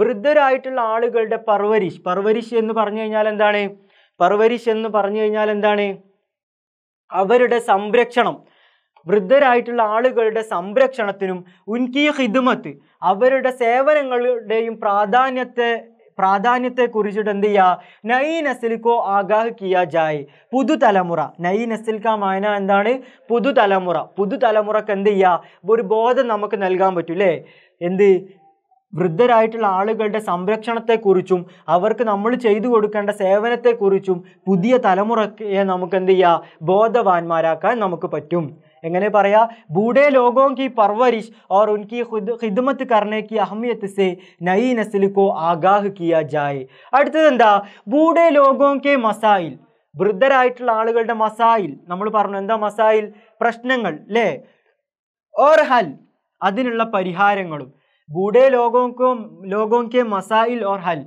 വൃദ്ധരായിട്ടുള്ള ആളുകളുടെ പർവരിഷ് പർവരിഷ് എന്ന് പറഞ്ഞു കഴിഞ്ഞാൽ എന്താണ് പർവരിഷ് എന്ന് പറഞ്ഞു കഴിഞ്ഞാൽ എന്താണ് അവരുടെ സംരക്ഷണം വൃദ്ധരായിട്ടുള്ള ആളുകളുടെ സംരക്ഷണത്തിനും ഉൻകിയ ഹിദുമത്ത് അവരുടെ സേവനങ്ങളുടെയും പ്രാധാന്യത്തെ പ്രാധാന്യത്തെ കുറിച്ചിട്ട് എന്ത് ചെയ്യുക നൈ നസിൽക്കോ ആഗാഹ് കിയ ജായ് പുതുതലമുറ നൈ നസിൽക്ക മായന എന്താണ് പുതുതലമുറ പുതുതലമുറക്ക് എന്ത് ചെയ്യുക ഒരു ബോധം നമുക്ക് നൽകാൻ പറ്റൂലേ എന്ത് വൃദ്ധരായിട്ടുള്ള ആളുകളുടെ സംരക്ഷണത്തെക്കുറിച്ചും അവർക്ക് നമ്മൾ ചെയ്തു കൊടുക്കേണ്ട സേവനത്തെക്കുറിച്ചും പുതിയ തലമുറയെ നമുക്ക് എന്ത് ചെയ്യുക ബോധവാന്മാരാക്കാൻ നമുക്ക് പറ്റും എങ്ങനെ പറയാ ബൂഡേ ലോകോ കി പർവരിഷ് ഓർ ഉൻകി ഹിദ്മത്ത് കർണേ കി അഹമിയത്ത് സെ നയി നസ്ലിക്കോ ആഗാഹ് കിയ ജായ് അടുത്തത് എന്താ ബൂഡേ ലോകോ കെ മസായിൽ വൃദ്ധരായിട്ടുള്ള ആളുകളുടെ മസായിൽ നമ്മൾ പറഞ്ഞു എന്താ മസായിൽ പ്രശ്നങ്ങൾ അല്ലേ ഓർ ഹൽ അതിനുള്ള പരിഹാരങ്ങളും ബൂഢേ ലോകോക്കും ലോകോക്കെ മസായിൽ ഓർ ഹൽ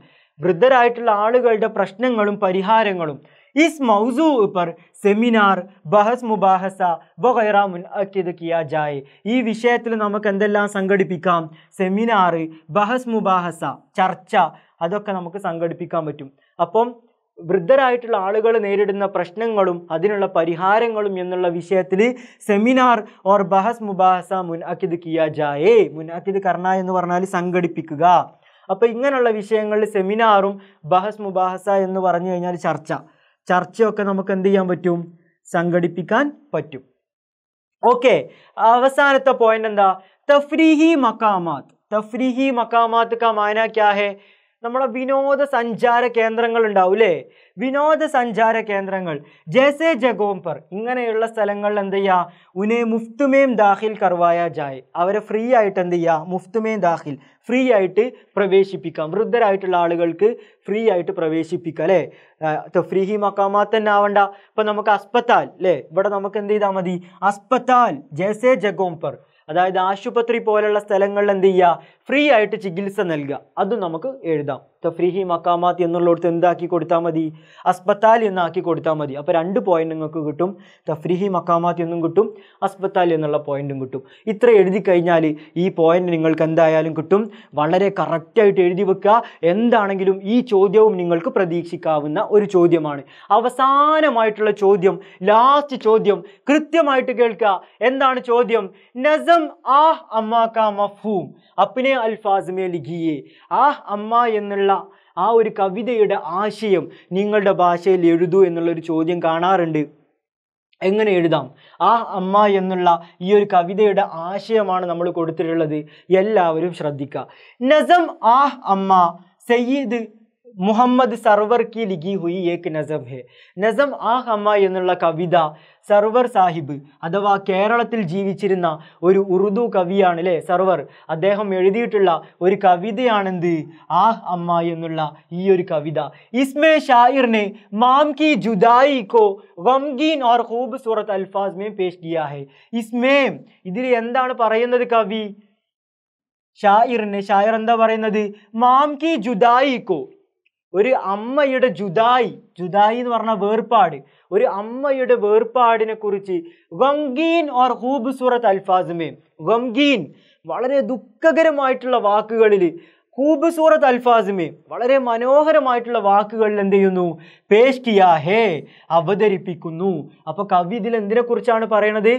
വൃദ്ധരായിട്ടുള്ള ആളുകളുടെ പ്രശ്നങ്ങളും പരിഹാരങ്ങളും ഈസ് മൗസു ഇപ്പർ സെമിനാർ ബഹസ് മുബാഹസ വഗൈറ മുൻഅക്കിദ് കിയ ജായ് ഈ വിഷയത്തിൽ നമുക്ക് എന്തെല്ലാം സംഘടിപ്പിക്കാം സെമിനാർ ബഹസ് മുബാഹസ ചർച്ച അതൊക്കെ നമുക്ക് സംഘടിപ്പിക്കാൻ പറ്റും അപ്പം വൃദ്ധരായിട്ടുള്ള ആളുകൾ നേരിടുന്ന പ്രശ്നങ്ങളും അതിനുള്ള പരിഹാരങ്ങളും എന്നുള്ള വിഷയത്തിൽ സെമിനാർ ഓർ ബഹസ് മുബാഹസ മുൻഅക്കിദ് കിയ ജായേ മുൻഅക്കിദ് കർണ എന്ന് പറഞ്ഞാൽ സംഘടിപ്പിക്കുക അപ്പോൾ ഇങ്ങനെയുള്ള വിഷയങ്ങളിൽ സെമിനാറും ബഹസ് മുബാഹസ എന്ന് പറഞ്ഞു കഴിഞ്ഞാൽ ചർച്ച ചർച്ചയൊക്കെ നമുക്ക് എന്ത് ചെയ്യാൻ പറ്റും സംഘടിപ്പിക്കാൻ പറ്റും ഓക്കെ അവസാനത്തെ പോയിന്റ് എന്താ തഫ്രീഹി മക്കാമാത് തഫ്രീഹി മക്കാമാത്ത് കാ മാന ക്യാ നമ്മളെ വിനോദസഞ്ചാര കേന്ദ്രങ്ങൾ അല്ലേ വിനോദസഞ്ചാര കേന്ദ്രങ്ങൾ ജേസെ ജഗോംപർ ഇങ്ങനെയുള്ള സ്ഥലങ്ങളിൽ എന്ത് ചെയ്യുക ഉനെ മുഫ്തുമേം ദാഖിൽ കർവായ ജായ് അവരെ ഫ്രീ ആയിട്ട് എന്ത് ചെയ്യുക മുഫ്തുമേം ദാഖിൽ ഫ്രീ ആയിട്ട് പ്രവേശിപ്പിക്കാം വൃദ്ധരായിട്ടുള്ള ആളുകൾക്ക് ഫ്രീ ആയിട്ട് പ്രവേശിപ്പിക്കാം അല്ലേ തഫ്രീഹി മക്കാമാ തന്നെ ആവണ്ട ഇപ്പം നമുക്ക് അസ്പത്താൽ അല്ലേ ഇവിടെ നമുക്ക് എന്ത് ചെയ്താൽ മതി അസ്പത്താൽ ജേസെ ജഗോംപർ അതായത് ആശുപത്രി പോലുള്ള സ്ഥലങ്ങളിൽ എന്ത് ചെയ്യുക ഫ്രീ ആയിട്ട് ചികിത്സ നൽകുക അത് നമുക്ക് എഴുതാം തഫ്രീഹി മക്കാമാത്ത് എന്നുള്ളടത്ത് എന്താക്കി കൊടുത്താൽ മതി അസ്പത്താൽ എന്നാക്കി കൊടുത്താൽ മതി അപ്പോൾ രണ്ട് പോയിന്റ് നിങ്ങൾക്ക് കിട്ടും തഫ്രീഹി മക്കാമാത്ത് എന്നും കിട്ടും അസ്പത്താൽ എന്നുള്ള പോയിന്റും കിട്ടും ഇത്ര എഴുതി കഴിഞ്ഞാൽ ഈ പോയിന്റ് നിങ്ങൾക്ക് എന്തായാലും കിട്ടും വളരെ കറക്റ്റായിട്ട് എഴുതി വെക്കുക എന്താണെങ്കിലും ഈ ചോദ്യവും നിങ്ങൾക്ക് പ്രതീക്ഷിക്കാവുന്ന ഒരു ചോദ്യമാണ് അവസാനമായിട്ടുള്ള ചോദ്യം ലാസ്റ്റ് ചോദ്യം കൃത്യമായിട്ട് കേൾക്കുക എന്താണ് ചോദ്യം നസം ആ അമ്മാക്ക മഫൂം അപ്പിനെ അൽഫാസ് മേ ലിഖിയെ ആ അമ്മ എന്നുള്ള ആ ഒരു കവിതയുടെ ആശയം നിങ്ങളുടെ ഭാഷയിൽ എഴുതൂ എന്നുള്ളൊരു ചോദ്യം കാണാറുണ്ട് എങ്ങനെ എഴുതാം ആ അമ്മ എന്നുള്ള ഈ ഒരു കവിതയുടെ ആശയമാണ് നമ്മൾ കൊടുത്തിട്ടുള്ളത് എല്ലാവരും ശ്രദ്ധിക്കുക നസം ആ അമ്മ സയ്യിദ് മുഹമ്മദ് സർവർക്കി ലിഖി ഹുയി ഏക്ക് നസം ഹെ നസം ആ ഹമ്മ എന്നുള്ള കവിത സർവർ സാഹിബ് അഥവാ കേരളത്തിൽ ജീവിച്ചിരുന്ന ഒരു ഉറുദു കവിയാണ് അല്ലേ സർവർ അദ്ദേഹം എഴുതിയിട്ടുള്ള ഒരു കവിതയാണെന്ത് ആ അമ്മ എന്നുള്ള ഈ ഒരു കവിത ഇസ്മേ ഷായിറിനെ മാം കി ജുദായി കോ വംഗീൻ ഓർ ഹൂബ് സൂറത്ത് അൽഫാസ് പേഷ് കിയാ ഹെ ഇസ്മേ ഇതിൽ എന്താണ് പറയുന്നത് കവി ഷായിറിനെ ഷായിർ എന്താ പറയുന്നത് മാം കി ജുദായി കോ ഒരു അമ്മയുടെ ജുദായി ജുദായി എന്ന് പറഞ്ഞ വേർപാട് ഒരു അമ്മയുടെ വേർപാടിനെ കുറിച്ച് വംഗീൻ ഓർ ഹൂബ്സൂറത്ത് അൽഫാസുമേ വംഗീൻ വളരെ ദുഃഖകരമായിട്ടുള്ള വാക്കുകളിൽ ഹൂബ്സൂറത്ത് അൽഫാസുമേ വളരെ മനോഹരമായിട്ടുള്ള വാക്കുകളിൽ എന്ത് ചെയ്യുന്നു പേഷ് കിയാ ഹേ അവതരിപ്പിക്കുന്നു അപ്പോൾ കവി ഇതിൽ എന്തിനെക്കുറിച്ചാണ് പറയണത്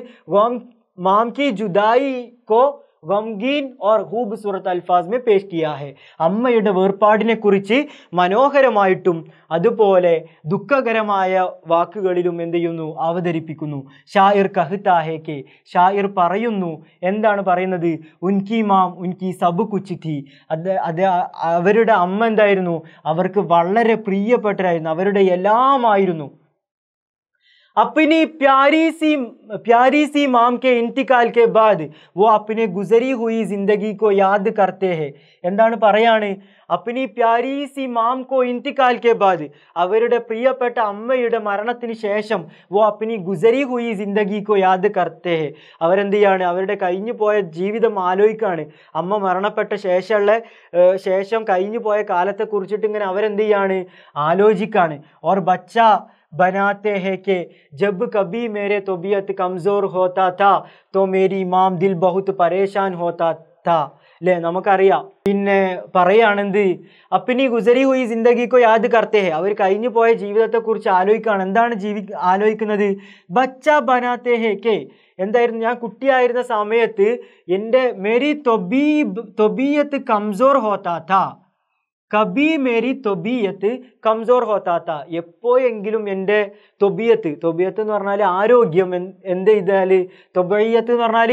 മാം കി ജുദായി കോ ഗംഗീൻ ഓർ ഹൂബ്സൂറത്ത് അൽഫാസ് മേ പേഷ് കിയാ ഹെ അമ്മയുടെ വേർപാടിനെ കുറിച്ച് മനോഹരമായിട്ടും അതുപോലെ ദുഃഖകരമായ വാക്കുകളിലും എന്ത് ചെയ്യുന്നു അവതരിപ്പിക്കുന്നു ഷായിർ കഹ്താഹെ കെ ഷായിർ പറയുന്നു എന്താണ് പറയുന്നത് ഉൻകി മാം ഉൻകി സബ് കുച്ചിത്തി അത് അത് അവരുടെ അമ്മ എന്തായിരുന്നു അവർക്ക് വളരെ പ്രിയപ്പെട്ടതായിരുന്നു അവരുടെ എല്ലാമായിരുന്നു अपनी प्यारी सी प्यारी सी माम के इंतकाल के बाद वो अपने गुजरी हुई ज़िंदगी को याद करते हैं എന്താണ് പറയാണ് അപ്പിനി പ്യാരി സി മാം കോ ഇന്തിക്കാൽ കെ ബാദ് അവരുടെ പ്രിയപ്പെട്ട അമ്മയുടെ മരണത്തിന് ശേഷം വോ അപ്പിനി ഗുസരി ഹുയി ജിന്ദഗി കോ യാദ് കർത്തേ ഹെ അവരെന്ത് ചെയ്യാണ് അവരുടെ കഴിഞ്ഞു പോയ ജീവിതം ആലോചിക്കുകയാണ് അമ്മ മരണപ്പെട്ട ശേഷമുള്ള ശേഷം കഴിഞ്ഞു പോയ കാലത്തെക്കുറിച്ചിട്ട് ഇങ്ങനെ അവരെന്ത് ചെയ്യാണ് ആലോചിക്കുകയാണ് ഓർ ബച്ച बनाते हैं कि जब कभी मेरे तबीयत कमज़ोर होता था तो मेरी माम दिल बहुत परेशान होता था അല്ലേ നമുക്കറിയാം പിന്നെ പറയുകയാണെന്ത് അപ്പിനി ഗുസരി ഹുയി ജിന്ദഗിക്കോ യാദ് കർത്തേ ഹെ അവർ കഴിഞ്ഞു പോയ ജീവിതത്തെക്കുറിച്ച് ആലോചിക്കുകയാണ് എന്താണ് ജീവി ആലോചിക്കുന്നത് ബച്ച ബനാത്തേ ഹെ കെ എന്തായിരുന്നു ഞാൻ കുട്ടിയായിരുന്ന സമയത്ത് എൻ്റെ മെരി തൊബീ തൊബീയത്ത് കംസോർ ഹോത്താത്ത കബി മേരി തൊബിയത്ത് കംസോർ ഹോത്താത്ത എപ്പോഴെങ്കിലും എൻ്റെ തൊബിയത്ത് തൊബിയത്ത് എന്ന് പറഞ്ഞാൽ ആരോഗ്യം എന്ത് ചെയ്താൽ തൊബയ്യത്ത് എന്ന് പറഞ്ഞാൽ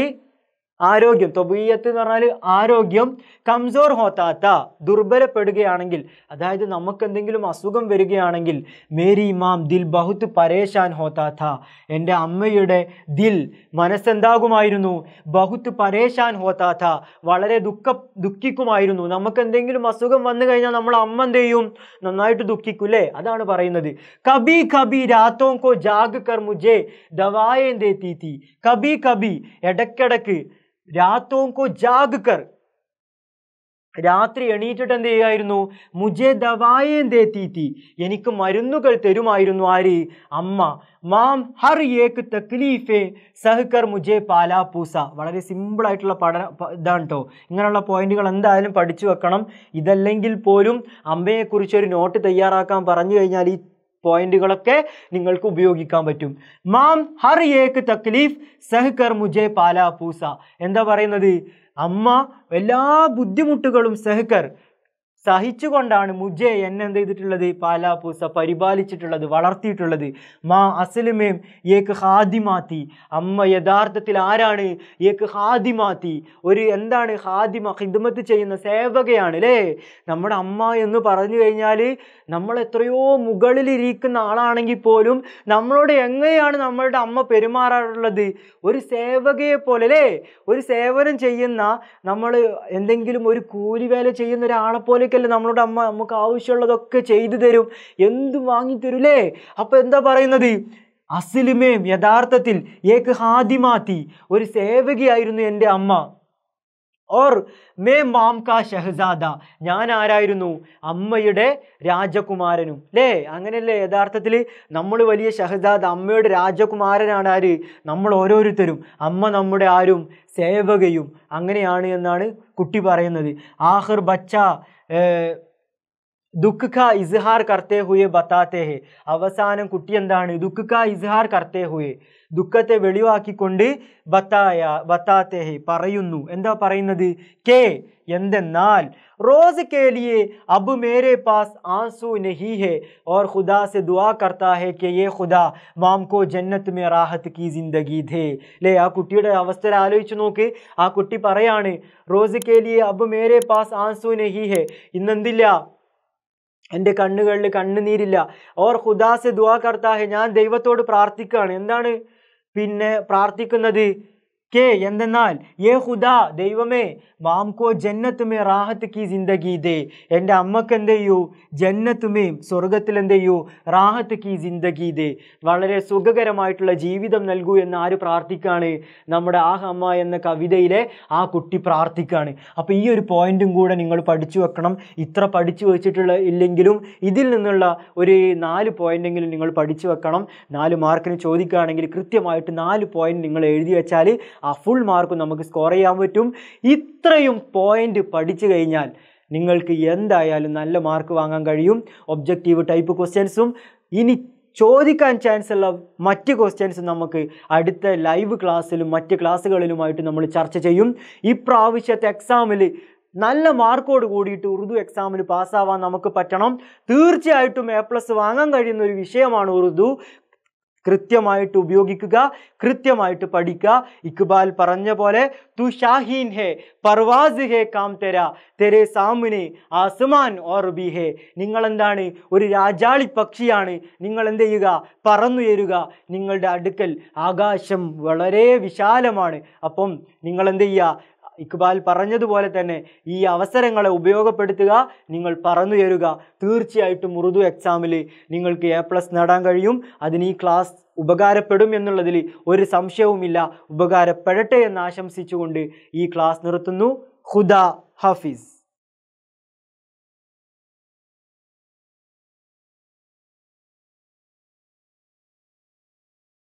ആരോഗ്യം തൊബീയത്ത് എന്ന് പറഞ്ഞാൽ ആരോഗ്യം കംസോർ ഹോത്താത്ത ദുർബലപ്പെടുകയാണെങ്കിൽ അതായത് നമുക്ക് എന്തെങ്കിലും അസുഖം വരികയാണെങ്കിൽ മേരി ഇമാം ദിൽ ബഹുത്ത് പരേശാൻ ഹോത്താത്ത എൻ്റെ അമ്മയുടെ ദിൽ മനസ്സെന്താകുമായിരുന്നു ബഹുത്ത് പരേശാൻ ഹോത്താത്ത വളരെ ദുഃഖ ദുഃഖിക്കുമായിരുന്നു നമുക്ക് എന്തെങ്കിലും അസുഖം വന്നു കഴിഞ്ഞാൽ നമ്മൾ അമ്മ എന്ത് ചെയ്യും നന്നായിട്ട് ദുഃഖിക്കും അല്ലേ അതാണ് പറയുന്നത് കബി കബി രാത്തോ കോ ജാഗ് കർ മുജേ ദവായ എന്തേ തീ കബി കബി ഇടയ്ക്കിടയ്ക്ക് രാത്രവും കോ ജാഗ് കർ രാത്രി എണീറ്റിട്ട് എന്ത് ചെയ്യായിരുന്നു മുജെ ദവായേം തേത്തീത്തി എനിക്ക് മരുന്നുകൾ തരുമായിരുന്നു ആര് അമ്മ മാം ഹർ ഏക്ക് തക്ലീഫെ സഹ്കർ മുജെ പൂസ വളരെ സിമ്പിളായിട്ടുള്ള പഠന ഇതാണ് കേട്ടോ ഇങ്ങനെയുള്ള പോയിന്റുകൾ എന്തായാലും പഠിച്ചു വെക്കണം ഇതല്ലെങ്കിൽ പോലും അമ്മയെക്കുറിച്ചൊരു നോട്ട് തയ്യാറാക്കാൻ പറഞ്ഞു കഴിഞ്ഞാൽ ഈ പോയിന്റുകളൊക്കെ നിങ്ങൾക്ക് ഉപയോഗിക്കാൻ പറ്റും മാം ഹർ ഏക്ക് തക്ലീഫ് സഹകർ മുജെ പാലാ പൂസ എന്താ പറയുന്നത് അമ്മ എല്ലാ ബുദ്ധിമുട്ടുകളും സഹകർ സഹിച്ചുകൊണ്ടാണ് മുജെ എന്നെ എന്ത് ചെയ്തിട്ടുള്ളത് പാലാപൂസ പരിപാലിച്ചിട്ടുള്ളത് വളർത്തിയിട്ടുള്ളത് മാ അസലുമേം ഏക്ക് ഹാദിമാത്തി അമ്മ യഥാർത്ഥത്തിൽ ആരാണ് ഏക്ക് ഹാദിമാത്തി ഒരു എന്താണ് ഹാദിമ ഹിന്ദുമത്ത് ചെയ്യുന്ന സേവകയാണ് അല്ലേ നമ്മുടെ അമ്മ എന്ന് പറഞ്ഞു കഴിഞ്ഞാൽ നമ്മൾ എത്രയോ മുകളിലിരിക്കുന്ന ആളാണെങ്കിൽ പോലും നമ്മളോട് എങ്ങനെയാണ് നമ്മളുടെ അമ്മ പെരുമാറാറുള്ളത് ഒരു സേവകയെ പോലെ അല്ലേ ഒരു സേവനം ചെയ്യുന്ന നമ്മൾ എന്തെങ്കിലും ഒരു കൂലിവേല ചെയ്യുന്ന ഒരാളെ പോലെ നിനക്കല്ലേ നമ്മളുടെ അമ്മ നമുക്ക് ആവശ്യമുള്ളതൊക്കെ ചെയ്തു തരും എന്തും വാങ്ങിത്തരൂലേ അപ്പോൾ എന്താ പറയുന്നത് അസിലുമേം യഥാർത്ഥത്തിൽ ഏക്ക് ഹാദിമാത്തി ഒരു സേവകിയായിരുന്നു എൻ്റെ അമ്മ ഓർ മേ മാം കാ ഷഹസാദ ഞാൻ ആരായിരുന്നു അമ്മയുടെ രാജകുമാരനും അല്ലേ അങ്ങനെയല്ലേ യഥാർത്ഥത്തിൽ നമ്മൾ വലിയ ഷഹസാദ അമ്മയുടെ രാജകുമാരനാണ് ആര് നമ്മൾ ഓരോരുത്തരും അമ്മ നമ്മുടെ ആരും സേവകയും അങ്ങനെയാണ് എന്നാണ് കുട്ടി പറയുന്നത് ആഹിർ ബച്ച ദുഃഖ ക ഇസ്ഹാർ കർത്തേ ഹുയെ ബത്താത്തേ ഹെ അവസാനം കുട്ടി എന്താണ് ദുഃഖ ക ഇസ്ഹാർ കർത്തേ ഹുയെ ദുഃഖത്തെ വെളിവാക്കിക്കൊണ്ട് ബത്തായ ബത്താത്തേ ഹെ പറയുന്നു എന്താ പറയുന്നത് കെ എന്തെന്നാൽ रोज़ के लिए अब मेरे पास आंसू नहीं है और खुदा से दुआ करता है कि ये खुदा മാം കോ ജന്നത്ത് മേ റാഹത്ത് കി ജിന്ദഗി ധേ അല്ലേ ആ കുട്ടിയുടെ അവസ്ഥ ആലോചിച്ച് നോക്ക് ആ കുട്ടി പറയാണ് റോസ് കെ ലിയെ അബ് മേരെ പാസ് ആൻസു നഹി ഹെ ഇന്നെന്തില്ല എൻ്റെ കണ്ണുകളിൽ കണ്ണുനീരില്ല ഓർ ഖുദാസ് ദുവാ കർത്താഹെ ഞാൻ ദൈവത്തോട് പ്രാർത്ഥിക്കുകയാണ് എന്താണ് പിന്നെ പ്രാർത്ഥിക്കുന്നത് കെ എന്തെന്നാൽ ഏ ഹുദ ദൈവമേ മാംകോ ജന്നത്തുമേ റാഹത്ത് കി ജിന്ദഗി ദേ എൻ്റെ അമ്മക്ക് എന്ത് ചെയ്യൂ ജന്നത്തുമേയും സ്വർഗത്തിൽ എന്ത് ചെയ്യൂ റാഹത്ത് കി ജിന്ദഗി ദേ വളരെ സുഖകരമായിട്ടുള്ള ജീവിതം നൽകൂ എന്ന് ആര് പ്രാർത്ഥിക്കാണ് നമ്മുടെ ആഹ് അമ്മ എന്ന കവിതയിലെ ആ കുട്ടി പ്രാർത്ഥിക്കാണ് അപ്പോൾ ഈ ഒരു പോയിന്റും കൂടെ നിങ്ങൾ പഠിച്ചു വെക്കണം ഇത്ര പഠിച്ചു വെച്ചിട്ടുള്ള ഇല്ലെങ്കിലും ഇതിൽ നിന്നുള്ള ഒരു നാല് പോയിന്റെങ്കിലും നിങ്ങൾ പഠിച്ചു വെക്കണം നാല് മാർക്കിന് ചോദിക്കുകയാണെങ്കിൽ കൃത്യമായിട്ട് നാല് പോയിന്റ് നിങ്ങൾ എഴുതി വെച്ചാൽ ആ ഫുൾ മാർക്കും നമുക്ക് സ്കോർ ചെയ്യാൻ പറ്റും ഇത്രയും പോയിൻ്റ് പഠിച്ചു കഴിഞ്ഞാൽ നിങ്ങൾക്ക് എന്തായാലും നല്ല മാർക്ക് വാങ്ങാൻ കഴിയും ഒബ്ജക്റ്റീവ് ടൈപ്പ് ക്വസ്റ്റ്യൻസും ഇനി ചോദിക്കാൻ ചാൻസ് ഉള്ള മറ്റ് ക്വസ്റ്റ്യൻസ് നമുക്ക് അടുത്ത ലൈവ് ക്ലാസ്സിലും മറ്റ് ക്ലാസ്സുകളിലുമായിട്ട് നമ്മൾ ചർച്ച ചെയ്യും ഇപ്രാവശ്യത്തെ എക്സാമിൽ നല്ല മാർക്കോട് കൂടിയിട്ട് ഉറുദു എക്സാമിൽ പാസ്സാവാൻ നമുക്ക് പറ്റണം തീർച്ചയായിട്ടും എ പ്ലസ് വാങ്ങാൻ കഴിയുന്ന ഒരു വിഷയമാണ് ഉറുദു കൃത്യമായിട്ട് ഉപയോഗിക്കുക കൃത്യമായിട്ട് പഠിക്കുക ഇക്ബാൽ പറഞ്ഞ പോലെ തു ഷാഹീൻ ഹേ പർവാസ് ഹേ കാം തെര തെരെ സാമുനെ ആസ്മാൻ ഓർ ഹേ നിങ്ങളെന്താണ് ഒരു രാജാളി പക്ഷിയാണ് നിങ്ങൾ എന്ത് ചെയ്യുക പറന്നുയരുക നിങ്ങളുടെ അടുക്കൽ ആകാശം വളരെ വിശാലമാണ് അപ്പം നിങ്ങൾ എന്ത് ചെയ്യുക ഇക്ബാൽ പറഞ്ഞതുപോലെ തന്നെ ഈ അവസരങ്ങളെ ഉപയോഗപ്പെടുത്തുക നിങ്ങൾ തരുക തീർച്ചയായിട്ടും ഉറുദു എക്സാമിൽ നിങ്ങൾക്ക് എ പ്ലസ് നേടാൻ കഴിയും അതിന് ഈ ക്ലാസ് ഉപകാരപ്പെടും എന്നുള്ളതിൽ ഒരു സംശയവുമില്ല ഉപകാരപ്പെടട്ടെ എന്ന് ആശംസിച്ചുകൊണ്ട് ഈ ക്ലാസ് നിർത്തുന്നു ഖുദ ഹാഫിസ്